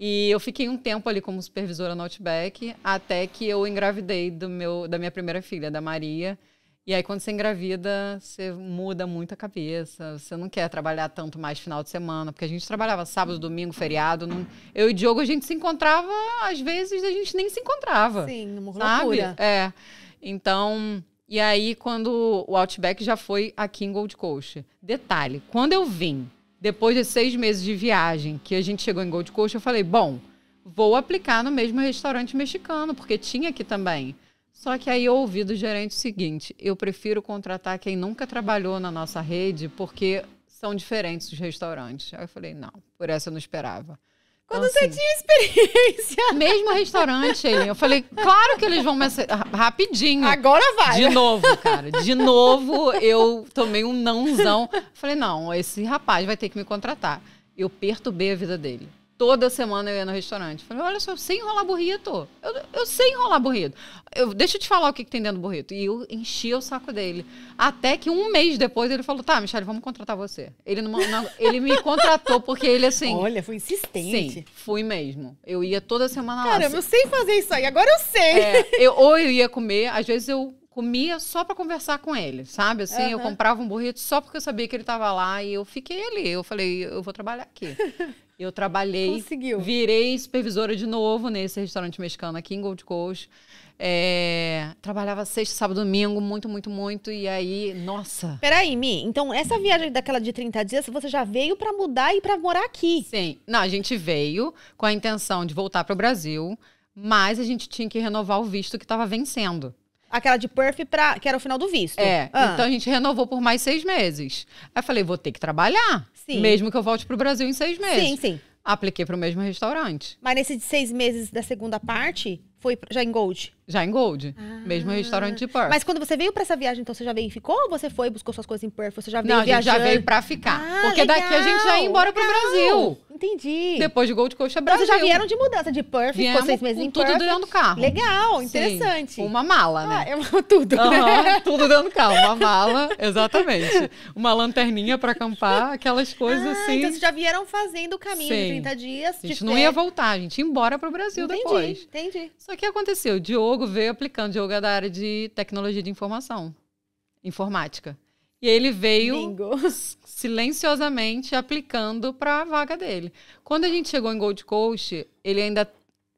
E eu fiquei um tempo ali como supervisora no Outback, até que eu engravidei do meu, da minha primeira filha, da Maria. E aí, quando você engravida, você muda muito a cabeça. Você não quer trabalhar tanto mais final de semana, porque a gente trabalhava sábado, domingo, feriado. Não... Eu e o Diogo, a gente se encontrava, às vezes a gente nem se encontrava. Sim, uma sabe? É. Então, e aí, quando o Outback já foi aqui em Gold Coast. Detalhe, quando eu vim, depois de seis meses de viagem, que a gente chegou em Gold Coast, eu falei, bom, vou aplicar no mesmo restaurante mexicano, porque tinha aqui também. Só que aí eu ouvi do gerente o seguinte: eu prefiro contratar quem nunca trabalhou na nossa rede, porque são diferentes os restaurantes. Aí eu falei: não, por essa eu não esperava. Quando então, você assim, tinha experiência. Mesmo restaurante, aí. Eu falei, claro que eles vão me rapidinho. Agora vai. De novo, cara. De novo, eu tomei um nãozão. Falei, não, esse rapaz vai ter que me contratar. Eu perturbei a vida dele. Toda semana eu ia no restaurante. Falei, olha só, eu sei enrolar burrito. Eu, eu sei enrolar burrito. Eu, deixa eu te falar o que, que tem dentro do burrito. E eu enchia o saco dele. Até que um mês depois ele falou, tá, Michelle, vamos contratar você. Ele, não, não, ele me contratou porque ele, assim... Olha, foi insistente. Sim, fui mesmo. Eu ia toda semana lá. Cara, eu não sei fazer isso aí, agora eu sei. É, eu, ou eu ia comer, às vezes eu comia só para conversar com ele, sabe? Assim, uhum. eu comprava um burrito só porque eu sabia que ele estava lá e eu fiquei ali. Eu falei, eu vou trabalhar aqui. Eu trabalhei, Conseguiu. virei supervisora de novo nesse restaurante mexicano aqui em Gold Coast. É, trabalhava sexta, sábado, domingo, muito, muito, muito. E aí, nossa. Peraí, Mi, então essa viagem daquela de 30 dias, você já veio para mudar e para morar aqui? Sim. Não, a gente veio com a intenção de voltar para o Brasil, mas a gente tinha que renovar o visto que estava vencendo aquela de Perth pra, que era o final do visto. É, ah. então a gente renovou por mais seis meses. Aí eu falei, vou ter que trabalhar. Sim. Mesmo que eu volte pro Brasil em seis meses. Sim, sim. Apliquei pro mesmo restaurante. Mas nesses seis meses da segunda parte, foi já em Gold? Já em Gold. Ah. Mesmo restaurante de Perth. Mas quando você veio para essa viagem, então você já veio e ficou? Ou você foi, buscou suas coisas em Perth? Você já veio Não, a gente já veio para ficar. Ah, porque legal, daqui a gente já ia embora legal. pro Brasil. Entendi. Depois de Gold Coast é Brasil. Então vocês já vieram de mudança de Perth, Viemos ficou seis meses em tudo Perth. tudo dentro do carro. Legal, interessante. Sim, uma mala, né? Ah, é tudo, Tudo dentro do carro. Uma mala, exatamente. Uma lanterninha para acampar, aquelas coisas ah, assim. Então vocês já vieram fazendo o caminho Sim. de 30 dias. A gente não ter... ia voltar, a gente ia embora pro Brasil entendi, depois. Entendi, entendi. O que aconteceu, o Diogo veio aplicando, o Diogo é da área de tecnologia de informação, informática. E ele veio Bingo. silenciosamente aplicando para a vaga dele. Quando a gente chegou em Gold Coast, ele ainda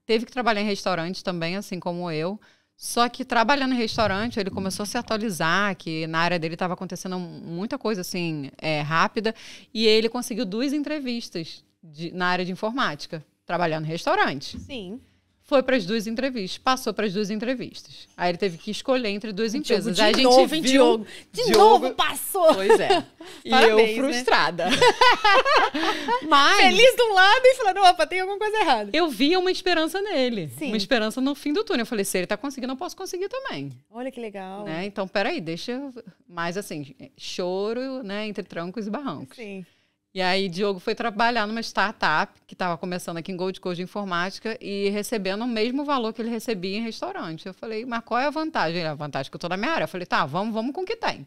teve que trabalhar em restaurante também, assim como eu. Só que trabalhando em restaurante, ele começou a se atualizar, que na área dele estava acontecendo muita coisa assim é, rápida, e ele conseguiu duas entrevistas de, na área de informática, trabalhando em restaurante. Sim. Foi para as duas entrevistas, passou para as duas entrevistas. Aí ele teve que escolher entre duas Diogo, empresas. De Aí a gente novo, viu... Diogo. De Diogo... novo passou. Pois é. E Parabéns, eu né? frustrada. Né? Mas feliz de um lado e falando, opa, tem alguma coisa errada. Eu via uma esperança nele, Sim. uma esperança no fim do túnel. Eu falei, se ele tá conseguindo, eu posso conseguir também. Olha que legal. Né? Então, peraí, deixa mais assim, choro, né, entre trancos e barrancos. Sim. E aí, Diogo foi trabalhar numa startup que estava começando aqui em Gold Coast de informática e recebendo o mesmo valor que ele recebia em restaurante. Eu falei, mas qual é a vantagem? Ele, a vantagem é que eu estou na minha área. Eu falei, tá, vamos, vamos com o que tem.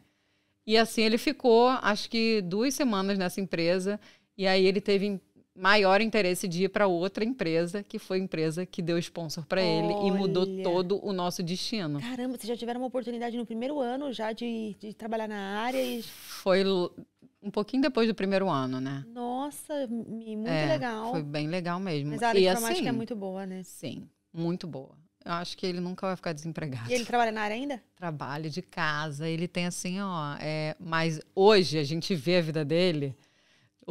E assim, ele ficou, acho que duas semanas nessa empresa. E aí, ele teve maior interesse de ir para outra empresa, que foi a empresa que deu sponsor para ele e mudou todo o nosso destino. Caramba, vocês já tiveram uma oportunidade no primeiro ano já de, de trabalhar na área e... Foi um pouquinho depois do primeiro ano, né? Nossa, muito é, legal. Foi bem legal mesmo. Mas a área e informática assim, é muito boa, né? Sim, muito boa. Eu acho que ele nunca vai ficar desempregado. E ele trabalha na área ainda? Trabalha de casa. Ele tem assim, ó. É, mas hoje a gente vê a vida dele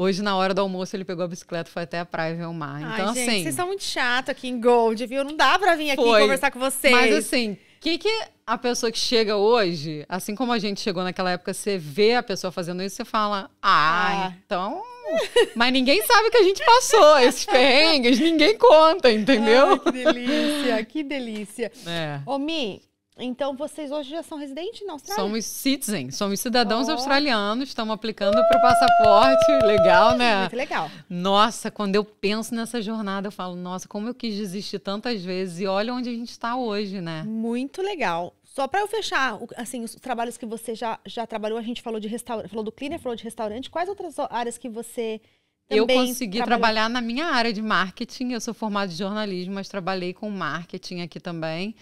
Hoje, na hora do almoço, ele pegou a bicicleta e foi até a praia ver o mar. Ai, então, gente, assim. Vocês são muito chato aqui em Gold, viu? Não dá pra vir aqui foi. conversar com vocês. Mas assim, o que, que a pessoa que chega hoje, assim como a gente chegou naquela época, você vê a pessoa fazendo isso, você fala, ah, ah. então. Mas ninguém sabe o que a gente passou, esses perrengues, ninguém conta, entendeu? Ai, que delícia, que delícia. É. Ô, Mi, então, vocês hoje já são residentes na Austrália? Somos citizens, somos cidadãos oh. australianos, estamos aplicando para o passaporte. Legal, né? Muito legal. Nossa, quando eu penso nessa jornada, eu falo, nossa, como eu quis desistir tantas vezes e olha onde a gente está hoje, né? Muito legal. Só para eu fechar, assim, os trabalhos que você já, já trabalhou, a gente falou de restaurante, falou do cleaner, falou de restaurante. Quais outras áreas que você eu consegui trabalhou. trabalhar na minha área de marketing. Eu sou formada de jornalismo, mas trabalhei com marketing aqui também.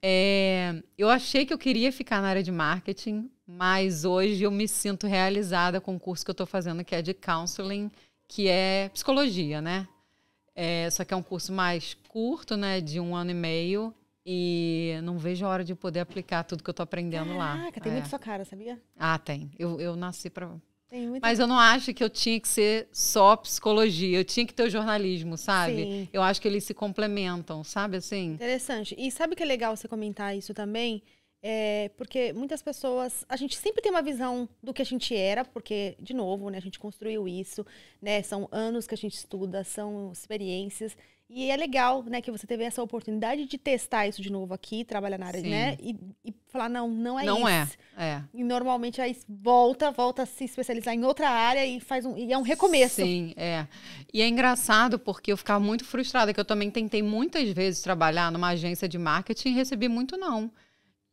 É, eu achei que eu queria ficar na área de marketing, mas hoje eu me sinto realizada com o curso que eu estou fazendo, que é de counseling, que é psicologia, né? É, só que é um curso mais curto, né? De um ano e meio. E não vejo a hora de poder aplicar tudo que eu estou aprendendo Caraca, lá. Ah, tem é. muito sua cara, sabia? Ah, tem. Eu, eu nasci para mas eu não acho que eu tinha que ser só psicologia, eu tinha que ter o jornalismo, sabe? Sim. Eu acho que eles se complementam, sabe assim? Interessante. E sabe que é legal você comentar isso também? É, porque muitas pessoas. A gente sempre tem uma visão do que a gente era, porque, de novo, né, a gente construiu isso, né? São anos que a gente estuda, são experiências. E é legal, né, que você teve essa oportunidade de testar isso de novo aqui, trabalhar na área, Sim. né? E, e, falar, não, não é não isso. Não é, é. E normalmente aí volta, volta a se especializar em outra área e faz um. E é um recomeço. Sim, é. E é engraçado porque eu ficava muito frustrada, que eu também tentei muitas vezes trabalhar numa agência de marketing e recebi muito não.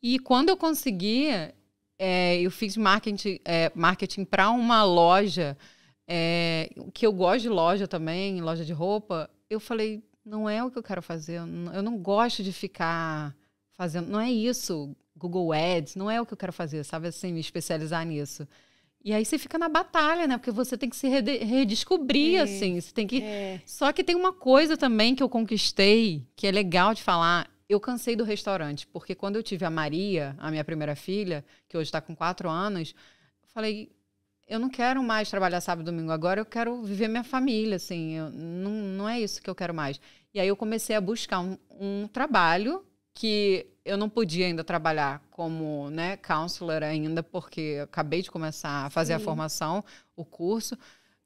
E quando eu consegui, é, eu fiz marketing, é, marketing para uma loja, é, que eu gosto de loja também, loja de roupa. Eu falei, não é o que eu quero fazer. Eu não gosto de ficar fazendo. Não é isso, Google Ads, não é o que eu quero fazer, sabe? Assim, me especializar nisso. E aí você fica na batalha, né? Porque você tem que se redescobrir, é, assim. Você tem que. É. Só que tem uma coisa também que eu conquistei, que é legal de falar eu cansei do restaurante, porque quando eu tive a Maria, a minha primeira filha, que hoje está com quatro anos, falei, eu não quero mais trabalhar sábado e domingo agora, eu quero viver minha família, assim, eu, não, não é isso que eu quero mais. E aí eu comecei a buscar um, um trabalho que eu não podia ainda trabalhar como né, counselor ainda, porque acabei de começar a fazer Sim. a formação, o curso,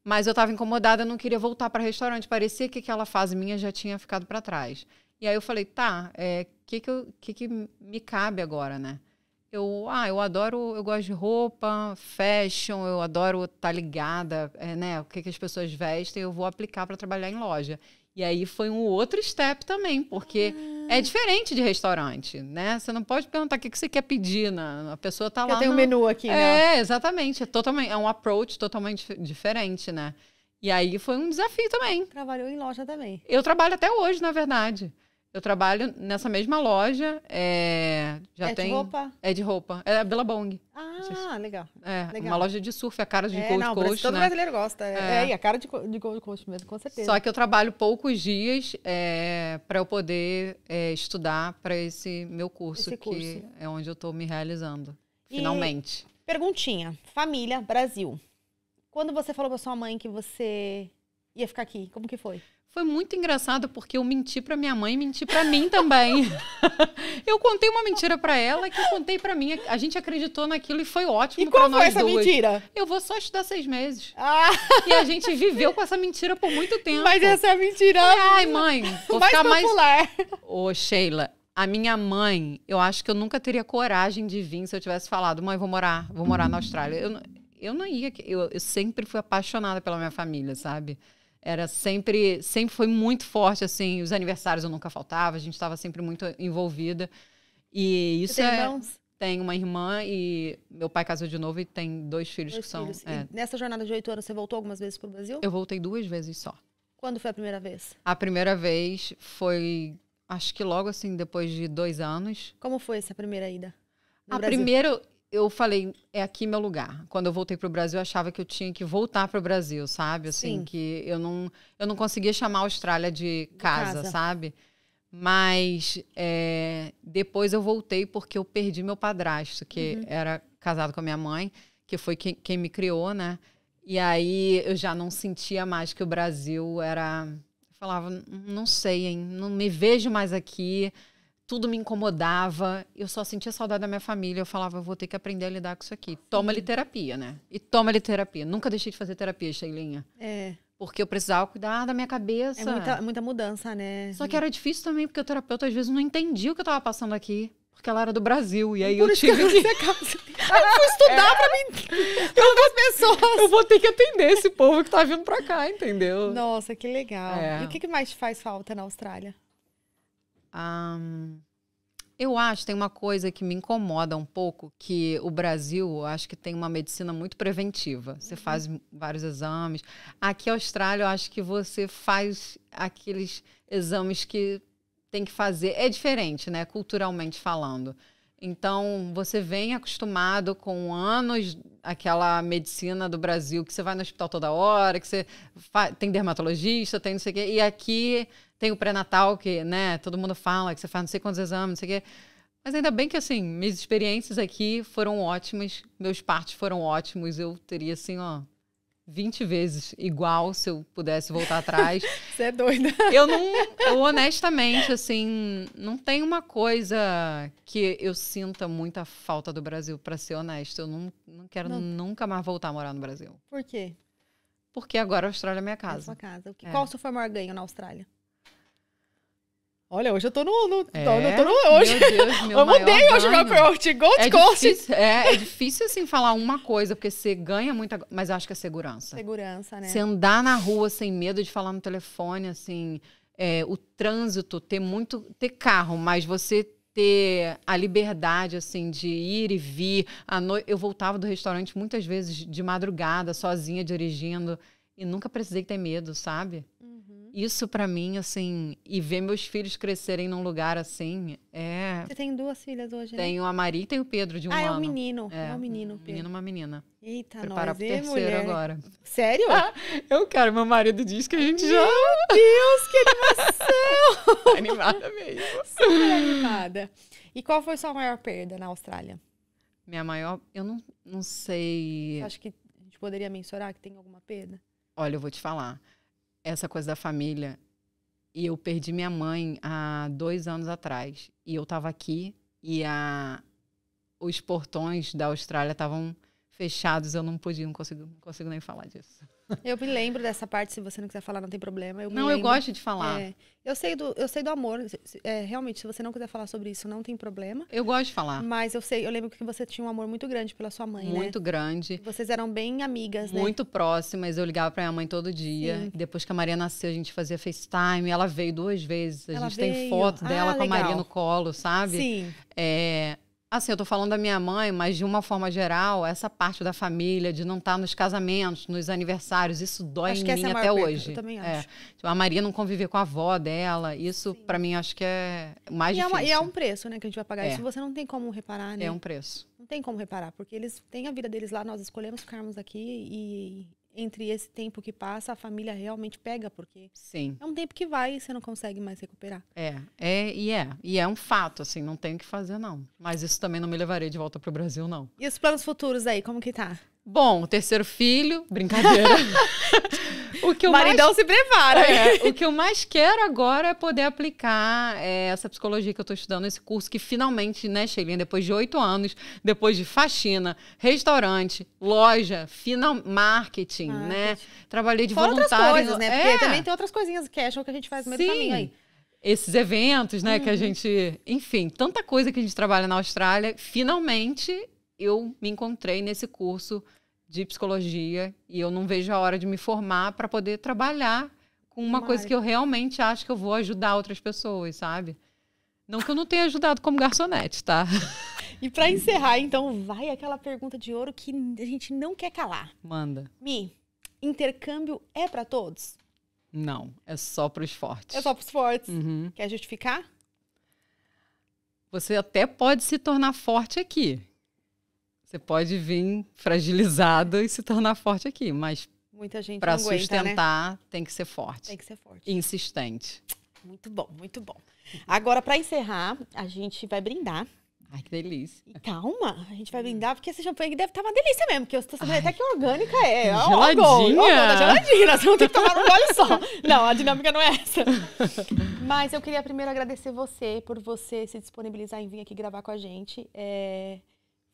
mas eu estava incomodada, eu não queria voltar para restaurante, parecia que aquela fase minha já tinha ficado para trás. E aí eu falei, tá, o é, que, que, que, que me cabe agora, né? Eu, ah, eu adoro, eu gosto de roupa, fashion, eu adoro estar tá ligada, é, né? O que, que as pessoas vestem, eu vou aplicar para trabalhar em loja. E aí foi um outro step também, porque é ah. é diferente de restaurante, né? Você não pode perguntar o que, que você quer pedir, na a pessoa tá eu lá. Tem um menu aqui, né? É, exatamente, é totalmente, é um approach totalmente diferente, né? E aí foi um desafio também. Trabalhou em loja também. Eu trabalho até hoje, na verdade. Eu trabalho nessa mesma loja. É, já é tem, de roupa? É de roupa. É a Billabong. Ah, se... legal. É, legal. uma loja de surf, é a cara de é, Gold não, Coast, Todo né? brasileiro gosta. É. é, e a cara de, de Gold Coast mesmo, com certeza. Só que eu trabalho poucos dias é, para eu poder é, estudar para esse meu curso, esse curso, que é onde eu estou me realizando, e finalmente. Perguntinha. Família, Brasil. Quando você falou para sua mãe que você ia ficar aqui, como que foi? Foi muito engraçado porque eu menti para minha mãe e menti para mim também. eu contei uma mentira para ela que eu contei para mim. A gente acreditou naquilo e foi ótimo para nós E qual foi essa duas. mentira? Eu vou só estudar seis meses. Ah. E a gente viveu com essa mentira por muito tempo. Mas essa é a mentira. Ai, mãe, vou mais ficar popular. mais Ô, Sheila, a minha mãe, eu acho que eu nunca teria coragem de vir se eu tivesse falado, mãe, vou morar, vou morar na Austrália. Eu, eu não ia, eu, eu sempre fui apaixonada pela minha família, sabe? era sempre, sempre foi muito forte, assim, os aniversários eu nunca faltava, a gente estava sempre muito envolvida. E isso tem é... Irmãos? Tem uma irmã e meu pai casou de novo e tem dois filhos dois que são... É... nessa jornada de oito anos, você voltou algumas vezes para o Brasil? Eu voltei duas vezes só. Quando foi a primeira vez? A primeira vez foi, acho que logo assim, depois de dois anos. Como foi essa primeira ida? a Brasil? primeira eu falei, é aqui meu lugar. Quando eu voltei para o Brasil, eu achava que eu tinha que voltar para o Brasil, sabe? Assim, Sim. que eu não, eu não conseguia chamar a Austrália de casa, casa. sabe? Mas é, depois eu voltei porque eu perdi meu padrasto, que uhum. era casado com a minha mãe, que foi quem, quem me criou, né? E aí eu já não sentia mais que o Brasil era. Eu falava, não sei, hein? Não me vejo mais aqui tudo me incomodava, eu só sentia saudade da minha família, eu falava, eu vou ter que aprender a lidar com isso aqui. Toma-lhe terapia, né? E toma-lhe terapia. Nunca deixei de fazer terapia, Sheilinha. É. Porque eu precisava cuidar da minha cabeça. É muita, muita mudança, né? Só que era difícil também, porque o terapeuta às vezes não entendia o que eu tava passando aqui porque ela era do Brasil. E aí Por eu tive que. Eu, fui estudar é. pra mim. Eu vou, pessoas. Eu vou ter que atender esse povo que tá vindo pra cá, entendeu? Nossa, que legal. É. E o é. que mais te faz falta na Austrália? Um, eu acho, tem uma coisa que me incomoda um pouco, que o Brasil, acho que tem uma medicina muito preventiva. Você uhum. faz vários exames. Aqui, Austrália, eu acho que você faz aqueles exames que tem que fazer. É diferente, né? Culturalmente falando. Então, você vem acostumado com anos aquela medicina do Brasil que você vai no hospital toda hora, que você tem dermatologista, tem não sei o quê. E aqui tem o pré-natal que, né, todo mundo fala que você faz não sei quantos exames, não sei o quê. Mas ainda bem que, assim, minhas experiências aqui foram ótimas, meus partos foram ótimos, eu teria, assim, ó, 20 vezes igual se eu pudesse voltar atrás. Você é doida. Eu não, eu honestamente, assim, não tem uma coisa que eu sinta muita falta do Brasil, para ser honesto Eu não, não quero não. nunca mais voltar a morar no Brasil. Por quê? Porque agora a Austrália é minha é casa. É sua casa. É. Qual é. o seu maior ganho na Austrália? Olha, hoje eu tô no. no, é, no, tô no hoje. Meu Deus, meu eu mudei hoje o meu priority. Gold é Difícil, é, é, difícil, assim, falar uma coisa, porque você ganha muita. Mas eu acho que é segurança. Segurança, né? Você andar na rua sem medo de falar no telefone, assim. É, o trânsito, ter muito. ter carro, mas você ter a liberdade, assim, de ir e vir. À no... Eu voltava do restaurante muitas vezes de madrugada, sozinha, dirigindo. E nunca precisei ter medo, sabe? Uhum. Isso para mim, assim, e ver meus filhos crescerem num lugar assim, é. Você tem duas filhas hoje, né? Tenho a Maria e tenho o Pedro, de um ah, ano. Ah, é um menino. É, é um menino. Um Pedro. menino, uma menina. Eita, Preparar nós, pro terceiro mulher. agora. Sério? Ah, eu quero. Meu marido diz que a gente meu já. Meu Deus, que animação! animada mesmo. Super animada. E qual foi sua maior perda na Austrália? Minha maior. Eu não, não sei. Acho que a gente poderia mensurar que tem alguma perda. Olha, eu vou te falar essa coisa da família. E eu perdi minha mãe há dois anos atrás. E eu estava aqui e a, os portões da Austrália estavam fechados, eu não podia, não consigo, não consigo nem falar disso. Eu me lembro dessa parte, se você não quiser falar, não tem problema. Eu não, lembro. eu gosto de falar. É, eu, sei do, eu sei do amor. É, realmente, se você não quiser falar sobre isso, não tem problema. Eu gosto de falar. Mas eu sei, eu lembro que você tinha um amor muito grande pela sua mãe, Muito né? grande. Vocês eram bem amigas, né? Muito próximas. Eu ligava pra minha mãe todo dia. Sim. Depois que a Maria nasceu, a gente fazia FaceTime. Ela veio duas vezes. A ela gente veio. tem foto dela ah, com legal. a Maria no colo, sabe? Sim. É, Assim, eu tô falando da minha mãe, mas de uma forma geral, essa parte da família, de não estar tá nos casamentos, nos aniversários, isso dói acho em mim é até hoje. eu também é. acho. É. A Maria não conviver com a avó dela, isso para mim acho que é mais e difícil. É uma, e é um preço, né, que a gente vai pagar. É. Isso você não tem como reparar, né? É um preço. Não tem como reparar, porque eles têm a vida deles lá, nós escolhemos ficarmos aqui e, entre esse tempo que passa, a família realmente pega, porque Sim. é um tempo que vai e você não consegue mais recuperar. É, é e é. E é um fato, assim, não tem o que fazer, não. Mas isso também não me levaria de volta para o Brasil, não. E os planos futuros aí, como que tá? Bom, o terceiro filho, brincadeira. O que o Maridão mais... se prepara. É, o que eu mais quero agora é poder aplicar é, essa psicologia que eu estou estudando, esse curso que finalmente, né, Sheila, depois de oito anos, depois de faxina, restaurante, loja, final, marketing, ah, né? Trabalhei de Fora voluntário. outras coisas, né? Porque é. também tem outras coisinhas que acham que a gente faz no meio Sim. do caminho aí esses eventos, né, uhum. que a uhum. gente, enfim, tanta coisa que a gente trabalha na Austrália, finalmente eu me encontrei nesse curso de psicologia e eu não vejo a hora de me formar para poder trabalhar com uma coisa que eu realmente acho que eu vou ajudar outras pessoas, sabe? Não que eu não tenha ajudado como garçonete, tá? E para encerrar, então, vai aquela pergunta de ouro que a gente não quer calar. Manda. Mi, intercâmbio é para todos? Não, é só para os fortes. É só para os fortes. Uhum. Quer justificar? Você até pode se tornar forte aqui. Você pode vir fragilizado e se tornar forte aqui, mas muita gente para né? sustentar né? tem que ser forte. Tem que ser forte. insistente. Muito bom, muito bom. Agora para encerrar, a gente vai brindar. Ai, que delícia. E calma, a gente vai brindar, porque esse champanhe deve estar tá uma delícia mesmo, porque eu estou sabendo Ai, até que orgânica é. Geladinha. Ó, o gol, tá geladinha, nós vamos ter que tomar um gole só. Não, a dinâmica não é essa. Mas eu queria primeiro agradecer você por você se disponibilizar em vir aqui gravar com a gente. É,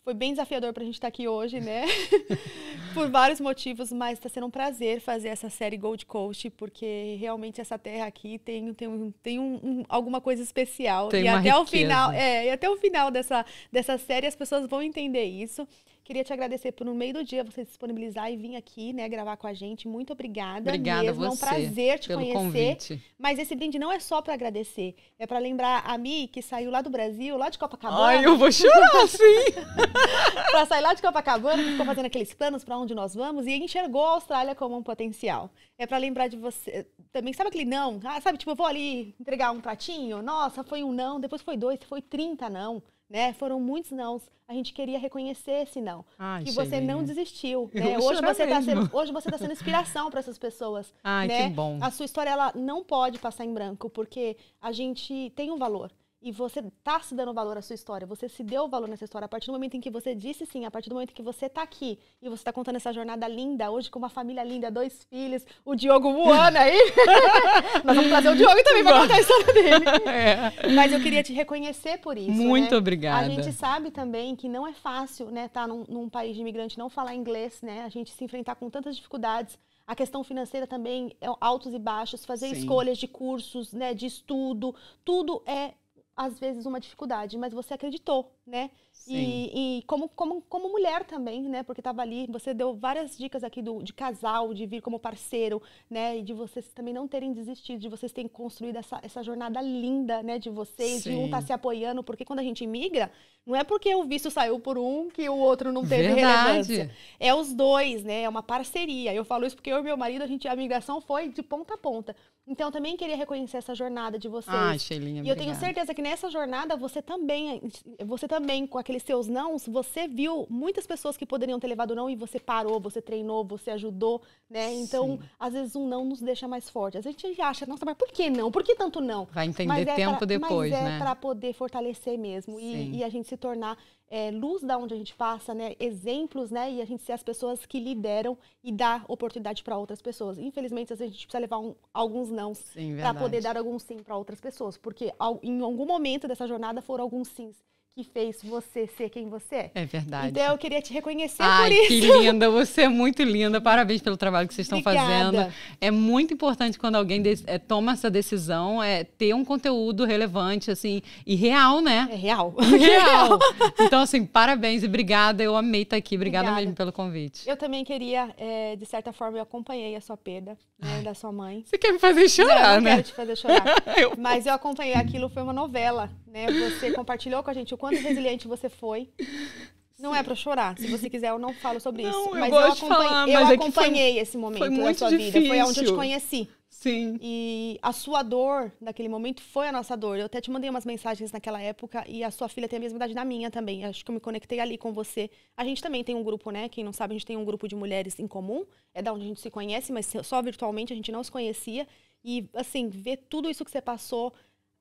foi bem desafiador para a gente estar tá aqui hoje, né? Por vários motivos, mas está sendo um prazer fazer essa série Gold Coast, porque realmente essa terra aqui tem, tem, tem um, um alguma coisa especial. Tem e até riqueza. o final, é, e até o final dessa, dessa série as pessoas vão entender isso. Queria te agradecer por no meio do dia você se disponibilizar e vir aqui, né, gravar com a gente. Muito obrigada. Obrigada mesmo. você. É um prazer te conhecer. Convite. Mas esse brinde não é só para agradecer, é para lembrar a Mi que saiu lá do Brasil, lá de Copacabana. Ai, eu vou chorar, sim. para sair lá de Copacabana, ficou fazendo aqueles planos para onde nós vamos e enxergou a Austrália como um potencial. É para lembrar de você também, sabe aquele não? Ah, sabe, tipo, eu vou ali entregar um pratinho. Nossa, foi um não, depois foi dois, foi trinta não né? Foram muitos não. A gente queria reconhecer esse não. Ai, que você não desistiu. Né? Tá hoje, você está sendo, hoje você está sendo inspiração para essas pessoas. Ai, né? que bom. A sua história ela não pode passar em branco, porque a gente tem um valor e você tá se dando valor à sua história, você se deu valor nessa história a partir do momento em que você disse sim, a partir do momento em que você tá aqui e você tá contando essa jornada linda hoje com uma família linda, dois filhos, o Diogo voando aí. Nós vamos trazer o Diogo também para contar a história dele. É. Mas eu queria te reconhecer por isso. Né? Muito né? obrigada. A gente sabe também que não é fácil, né, tá num, num país de imigrante não falar inglês, né? A gente se enfrentar com tantas dificuldades a questão financeira também é altos e baixos, fazer Sim. escolhas de cursos, né, de estudo, tudo é às vezes uma dificuldade, mas você acreditou né? E, e, como, como, como mulher também, né? Porque estava ali, você deu várias dicas aqui do, de casal, de vir como parceiro, né? E de vocês também não terem desistido, de vocês terem construído essa, essa jornada linda, né? De vocês, Sim. de um estar tá se apoiando, porque quando a gente migra, não é porque o visto saiu por um que o outro não teve Verdade. relevância. É os dois, né? É uma parceria. Eu falo isso porque eu e meu marido, a gente, a migração foi de ponta a ponta. Então, eu também queria reconhecer essa jornada de vocês. Ai, Sheilinha, E eu obrigada. tenho certeza que nessa jornada você também, você também também com aqueles seus nãos, você viu muitas pessoas que poderiam ter levado não e você parou, você treinou, você ajudou, né? Então, Sim. às vezes um não nos deixa mais forte. Às vezes a gente acha, nossa, mas por que não? Por que tanto não? Vai entender mas é tempo pra, depois, mas é né? para poder fortalecer mesmo e, e, a gente se tornar é, luz da onde a gente passa, né? Exemplos, né? E a gente ser as pessoas que lideram e dar oportunidade para outras pessoas. Infelizmente, às vezes a gente precisa levar um, alguns não para poder dar alguns sim para outras pessoas, porque em algum momento dessa jornada foram alguns sims que fez você ser quem você é. É verdade. Então eu queria te reconhecer Ai, por isso. Que linda, você é muito linda. Parabéns pelo trabalho que vocês estão Obrigada. fazendo. É muito importante quando alguém é, toma essa decisão, é ter um conteúdo relevante, assim, e real, né? É real. Real. então, assim, parabéns e obrigada. Eu amei estar aqui. Obrigada, obrigada. mesmo pelo convite. Eu também queria, é, de certa forma, eu acompanhei a sua perda né, da sua mãe. Você quer me fazer chorar, não, eu né? quero te fazer chorar. eu... Mas eu acompanhei aquilo, foi uma novela, né? Você compartilhou com a gente o quanto resiliente você foi. Não Sim. é para chorar. Se você quiser, eu não falo sobre não, isso. Mas eu, eu, acompanhe... falar, mas eu é acompanhei foi, esse momento foi da sua difícil. vida. Foi onde eu te conheci. Sim. E a sua dor naquele momento foi a nossa dor. Eu até te mandei umas mensagens naquela época e a sua filha tem a mesma idade da minha também. Acho que eu me conectei ali com você. A gente também tem um grupo, né? Quem não sabe, a gente tem um grupo de mulheres em comum. É da onde a gente se conhece, mas só virtualmente a gente não se conhecia. E, assim, ver tudo isso que você passou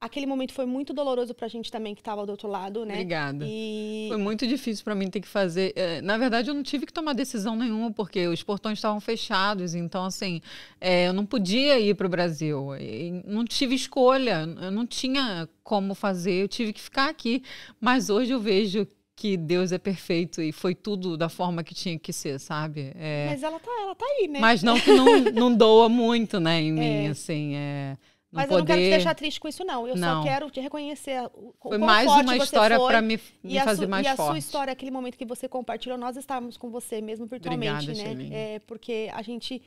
Aquele momento foi muito doloroso pra gente também, que tava do outro lado, né? Obrigada. E... Foi muito difícil para mim ter que fazer. Eh, na verdade, eu não tive que tomar decisão nenhuma, porque os portões estavam fechados. Então, assim, eh, eu não podia ir pro Brasil. não tive escolha, eu não tinha como fazer, eu tive que ficar aqui. Mas hoje eu vejo que Deus é perfeito e foi tudo da forma que tinha que ser, sabe? É... Mas ela tá, ela tá aí, né? Mas não que não, não doa muito, né, em é. mim, é. assim, é... Não Mas poder... eu não quero te deixar triste com isso, não. Eu não. só quero te reconhecer o Foi mais uma história para me, me fazer mais forte. E a sua história, aquele momento que você compartilhou, nós estávamos com você mesmo virtualmente, Obrigada, né? É, porque a gente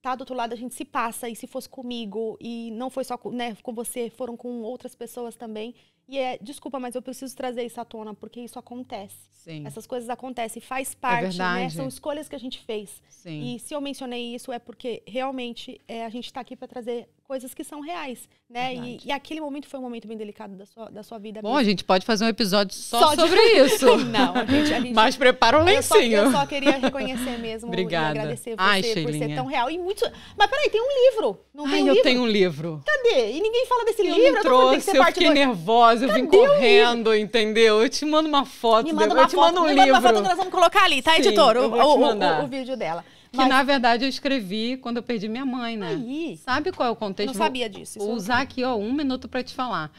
tá do outro lado, a gente se passa. E se fosse comigo, e não foi só com, né, com você, foram com outras pessoas também. E é, desculpa, mas eu preciso trazer isso à tona, porque isso acontece. Sim. Essas coisas acontecem, faz parte, é né? São escolhas que a gente fez. Sim. E se eu mencionei isso é porque realmente é, a gente está aqui para trazer coisas que são reais, né? E, e, aquele momento foi um momento bem delicado da sua, da sua vida. Bom, mesmo. a gente pode fazer um episódio só, só sobre de... isso. Não, a gente, a gente... Mas prepara um lencinho. Eu só, eu só queria reconhecer mesmo Obrigada. agradecer você Ai, por ser tão real. E muito... Mas peraí, tem um livro. Não tem Ai, um eu livro? tenho um livro. Cadê? E ninguém fala desse eu livro? Não trouxe, eu, eu fiquei do... nervosa eu Cadê vim correndo, entendeu? Eu te mando uma foto, me manda uma eu te foto, mando um me livro. Manda uma foto que nós vamos colocar ali, tá, Sim, editor? O, o, o, o, vídeo dela. Que Mas... na verdade eu escrevi quando eu perdi minha mãe, né? Aí. Sabe qual é o contexto? Não sabia disso. Vou usar aqui, ó, um minuto para te falar.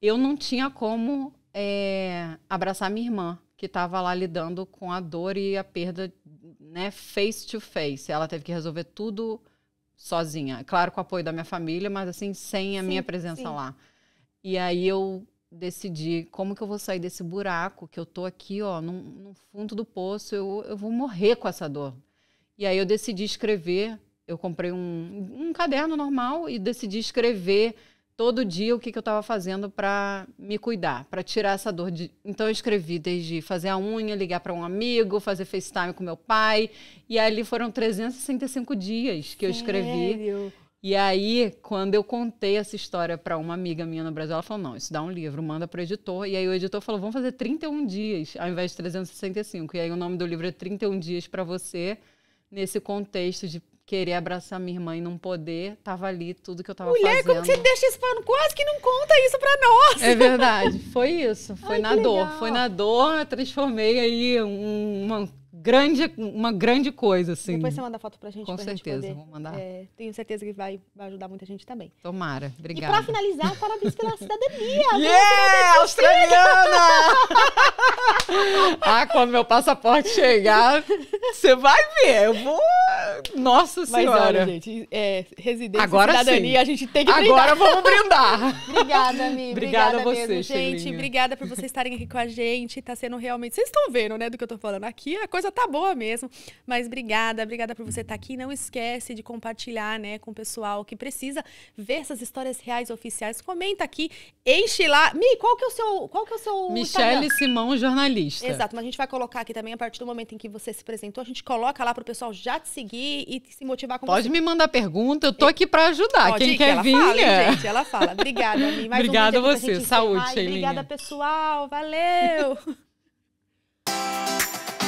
Eu não tinha como é, abraçar minha irmã, que estava lá lidando com a dor e a perda, né, face to face. Ela teve que resolver tudo sozinha. Claro, com o apoio da minha família, mas assim, sem a sim, minha presença sim. lá. E aí eu decidir como que eu vou sair desse buraco que eu tô aqui, ó, no, no fundo do poço, eu, eu vou morrer com essa dor. E aí eu decidi escrever, eu comprei um, um caderno normal e decidi escrever todo dia o que, que eu estava fazendo para me cuidar, para tirar essa dor. De... Então eu escrevi desde fazer a unha, ligar para um amigo, fazer FaceTime com meu pai. E ali foram 365 dias que eu escrevi e aí, quando eu contei essa história para uma amiga minha no Brasil, ela falou: não, isso dá um livro, manda para o editor. E aí o editor falou: vamos fazer 31 dias ao invés de 365. E aí o nome do livro é 31 Dias para Você, nesse contexto de querer abraçar minha irmã e não poder, tava ali tudo que eu tava Mulher, fazendo. Mulher, como você deixa isso falando? Quase que não conta isso para nós! É verdade, foi isso. Foi Ai, na dor, foi na dor, transformei aí um, uma grande, uma grande coisa, assim. Depois você manda a foto pra gente. Com pra certeza, gente poder, vou mandar. É, tenho certeza que vai, vai, ajudar muita gente também. Tomara, obrigada. E pra finalizar, parabéns pela cidadania. yeah, australiana! ah, quando meu passaporte chegar, você vai ver, eu vou... Nossa Mas Senhora! Mas gente, é, residência, Agora cidadania, sim. a gente tem que brindar. Agora vamos brindar! obrigada, Mi. Obrigada, obrigada a você, mesmo, gente. Obrigada por vocês estarem aqui com a gente, tá sendo realmente... Vocês estão vendo, né, do que eu tô falando aqui, a coisa tá boa mesmo. Mas obrigada, obrigada por você estar tá aqui. Não esquece de compartilhar, né, com o pessoal que precisa ver essas histórias reais oficiais. Comenta aqui, enche lá. Mi, qual que é o seu, qual que é o seu Michele Simão, jornalista. Exato, mas a gente vai colocar aqui também a partir do momento em que você se apresentou, a gente coloca lá pro pessoal já te seguir e se motivar com Pode você. me mandar pergunta, eu tô aqui para ajudar. Pode Quem quer ela vir? Fala, é. gente, ela fala. Obrigada, Mi. Mais obrigada um a você. Saúde, Obrigada, pessoal. Valeu.